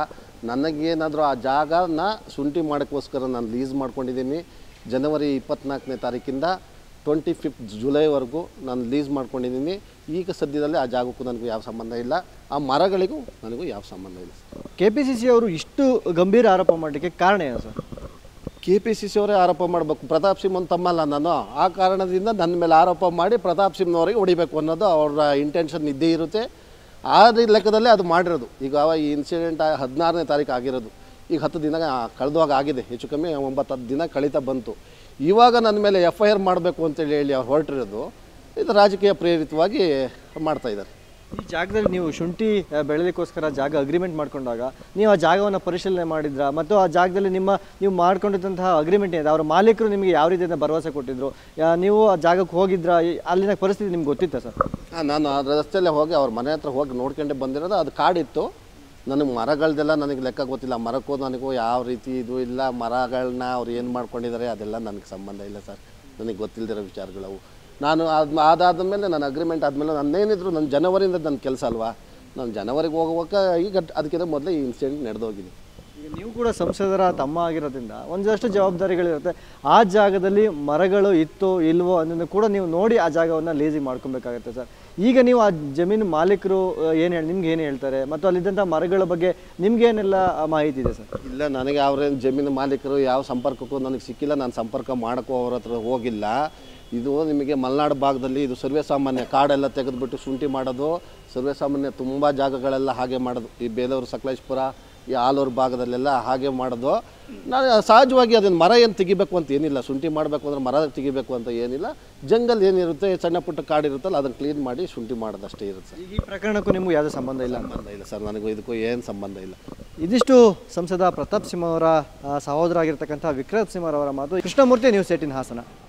ನನಗೇನಾದರೂ ಆ ಜಾಗನ ಶುಂಠಿ ಮಾಡೋಕ್ಕೋಸ್ಕರ ನಾನು ಲೀಸ್ ಮಾಡ್ಕೊಂಡಿದ್ದೀನಿ ಜನವರಿ ಇಪ್ಪತ್ನಾಲ್ಕನೇ ತಾರೀಕಿಂದ ಟ್ವೆಂಟಿ ಫಿಫ್ತ್ ಜುಲೈವರೆಗೂ ನಾನು ಲೀಸ್ ಮಾಡ್ಕೊಂಡಿದ್ದೀನಿ ಈಗ ಸದ್ಯದಲ್ಲಿ ಆ ಜಾಗಕ್ಕೂ ನನಗೂ ಯಾವ ಸಂಬಂಧ ಇಲ್ಲ ಆ ಮರಗಳಿಗೂ ನನಗೂ ಯಾವ ಸಂಬಂಧ ಇಲ್ಲ sir K P C C ಅವರು ಇಷ್ಟು ಗಂಭೀರ ಆರೋಪ ಮಾಡಲಿಕ್ಕೆ ಕಾರಣ ಏನು sir K P C C ಅವರೇ ಆರೋಪ ಮಾಡಬೇಕು ಪ್ರತಾಪ್ ಒಂದು ತಮ್ಮಲ್ಲ ನಾನು ಆ ಕಾರಣದಿಂದ ನನ್ನ ಮೇಲೆ ಆರೋಪ ಮಾಡಿ ಪ್ರತಾಪ್ ಸಿಂಹನವರಿಗೆ ಹೊಡಿಬೇಕು ಅನ್ನೋದು ಅವರ ಇಂಟೆನ್ಷನ್ ಇದ್ದೇ ಇರುತ್ತೆ ಆ ಲೆಕ್ಕದಲ್ಲೇ ಅದು ಮಾಡಿರೋದು ಈಗ ಈ ಇನ್ಸಿಡೆಂಟ್ ಹದಿನಾರನೇ ತಾರೀಕು ಆಗಿರೋದು ಈಗ ಹತ್ತು ದಿನ ಕಳೆದು ಆಗಿದೆ ಹೆಚ್ಚು ಕಮ್ಮಿ ಒಂಬತ್ತು ಹತ್ತು ದಿನ ಕಳೀತಾ ಬಂತು ಇವಾಗ ನನ್ನ ಮೇಲೆ ಎಫ್ ಐ ಆರ್ ಮಾಡಬೇಕು ಅಂತೇಳಿ ಹೇಳಿ ಅವ್ರು ಹೊರಟಿರೋದು ಇದು ರಾಜಕೀಯ ಪ್ರೇರಿತವಾಗಿ ಮಾಡ್ತಾ ಇದ್ದಾರೆ ಈ ಜಾಗದಲ್ಲಿ ನೀವು ಶುಂಠಿ ಬೆಳೆಲಿಕ್ಕೋಸ್ಕರ ಜಾಗ ಅಗ್ರಿಮೆಂಟ್ ಮಾಡ್ಕೊಂಡಾಗ ನೀವು ಆ ಜಾಗವನ್ನು ಪರಿಶೀಲನೆ ಮಾಡಿದ್ರ ಮತ್ತು ಆ ಜಾಗದಲ್ಲಿ ನಿಮ್ಮ ನೀವು ಮಾಡ್ಕೊಂಡಿದ್ದಂತಹ ಅಗ್ರಿಮೆಂಟ್ ಏನಿದೆ ಅವರ ಮಾಲೀಕರು ನಿಮಗೆ ಯಾವ ರೀತಿಯಿಂದ ಭರವಸೆ ಕೊಟ್ಟಿದ್ರು ನೀವು ಆ ಜಾಗಕ್ಕೆ ಹೋಗಿದ್ರ ಅಲ್ಲಿನ ಪರಿಸ್ಥಿತಿ ನಿಮ್ಗೆ ಗೊತ್ತಿತ್ತ ಸರ್ ನಾನು ಆ ರಸ್ತೆಯಲ್ಲೇ ಹೋಗಿ ಅವ್ರ ಮನೆ ಹತ್ರ ಹೋಗಿ ನೋಡ್ಕೊಂಡೆ ಬಂದಿರೋದು ಅದು ಕಾಡಿತ್ತು ನನಗೆ ಮರಗಳದೆಲ್ಲ ನನಗೆ ಲೆಕ್ಕ ಗೊತ್ತಿಲ್ಲ ಮರಕ್ಕೂ ನನಗೂ ಯಾವ ರೀತಿ ಇದು ಇಲ್ಲ ಮರಗಳನ್ನ ಅವ್ರು ಏನು ಮಾಡ್ಕೊಂಡಿದ್ದಾರೆ ಅದೆಲ್ಲ ನನಗೆ ಸಂಬಂಧ ಇಲ್ಲ ಸರ್ ನನಗೆ ಗೊತ್ತಿಲ್ಲದಿರೋ ವಿಚಾರಗಳವು ನಾನು ಅದು ಅದಾದ ಮೇಲೆ ನನ್ನ ಅಗ್ರಿಮೆಂಟ್ ಆದಮೇಲೆ ನನ್ನೇನಿದ್ರು ನನ್ನ ಜನವರಿಯಿಂದ ನನ್ನ ಕೆಲಸ ಅಲ್ವಾ ನಾನು ಜನವರಿಗೆ ಹೋಗುವಾಗ ಈಗ ಅದಕ್ಕಿಂತ ಮೊದಲೇ ಈ ಇನ್ಸಿಡೆಂಟ್ ನಡೆದೋಗಿದೆ ನೀವು ಕೂಡ ಸಂಸದರ ತಮ್ಮ ಆಗಿರೋದ್ರಿಂದ ಒಂದಷ್ಟು ಜವಾಬ್ದಾರಿಗಳಿರುತ್ತೆ ಆ ಜಾಗದಲ್ಲಿ ಮರಗಳು ಇತ್ತು ಇಲ್ವೋ ಅನ್ನೋದನ್ನು ಕೂಡ ನೀವು ನೋಡಿ ಆ ಜಾಗವನ್ನು ಲೇಜಿ ಮಾಡ್ಕೊಬೇಕಾಗತ್ತೆ ಸರ್ ಈಗ ನೀವು ಆ ಜಮೀನು ಮಾಲೀಕರು ಏನು ಹೇಳಿ ನಿಮ್ಗೆ ಏನು ಹೇಳ್ತಾರೆ ಮತ್ತು ಅಲ್ಲಿದ್ದಂಥ ಮರಗಳ ಬಗ್ಗೆ ನಿಮ್ಗೇನೆಲ್ಲ ಮಾಹಿತಿ ಇದೆ ಸರ್ ಇಲ್ಲ ನನಗೆ ಅವ್ರೇನು ಜಮೀನು ಮಾಲೀಕರು ಯಾವ ಸಂಪರ್ಕಕ್ಕೂ ನನಗೆ ಸಿಕ್ಕಿಲ್ಲ ನಾನು ಸಂಪರ್ಕ ಮಾಡೋಕ್ಕೂ ಅವ್ರ ಹತ್ರ ಹೋಗಿಲ್ಲ ಇದು ನಿಮಗೆ ಮಲೆನಾಡು ಭಾಗದಲ್ಲಿ ಇದು ಸಾಮಾನ್ಯ ಕಾಡೆಲ್ಲ ತೆಗೆದುಬಿಟ್ಟು ಶುಂಠಿ ಮಾಡೋದು ಸಾಮಾನ್ಯ ತುಂಬ ಜಾಗಗಳೆಲ್ಲ ಹಾಗೆ ಮಾಡೋದು ಈ ಬೇಲೂರು ಸಕಲೇಶ್ಪುರ ಈ ಆಲೂರು ಭಾಗದಲ್ಲೆಲ್ಲ ಹಾಗೆ ಮಾಡೋದು ನಾನು ಸಹಜವಾಗಿ ಅದನ್ನು ಮರ ಏನು ತೆಗಿಬೇಕು ಅಂತ ಏನಿಲ್ಲ ಶುಂಠಿ ಮಾಡಬೇಕು ಅಂದರೆ ಮರ ತೆಗಿಬೇಕು ಅಂತ ಏನಿಲ್ಲ ಜಂಗಲ್ ಏನಿರುತ್ತೆ ಸಣ್ಣ ಪುಟ್ಟ ಕಾಡಿರುತ್ತಲ್ಲ ಅದನ್ನು ಕ್ಲೀನ್ ಮಾಡಿ ಶುಂಠಿ ಮಾಡೋದಷ್ಟೇ ಇರುತ್ತೆ ಈ ಪ್ರಕರಣಕ್ಕೂ ನಿಮಗೆ ಯಾವುದೇ ಸಂಬಂಧ ಇಲ್ಲ ಸಂಬಂಧ ಇಲ್ಲ ಸರ್ ನನಗೂ ಇದಕ್ಕೂ ಏನು ಸಂಬಂಧ ಇಲ್ಲ ಇದಿಷ್ಟು ಸಂಸದ ಪ್ರತಾಪ್ ಸಿಂಹ ಅವರ ಸಹೋದರ ಆಗಿರ್ತಕ್ಕಂಥ ವಿಕ್ರಮ್ ಸಿಂಹರವರ ಮಾತು ಕೃಷ್ಣಮೂರ್ತಿ ನ್ಯೂಸ್ ಸೇಟಿನ ಹಾಸನ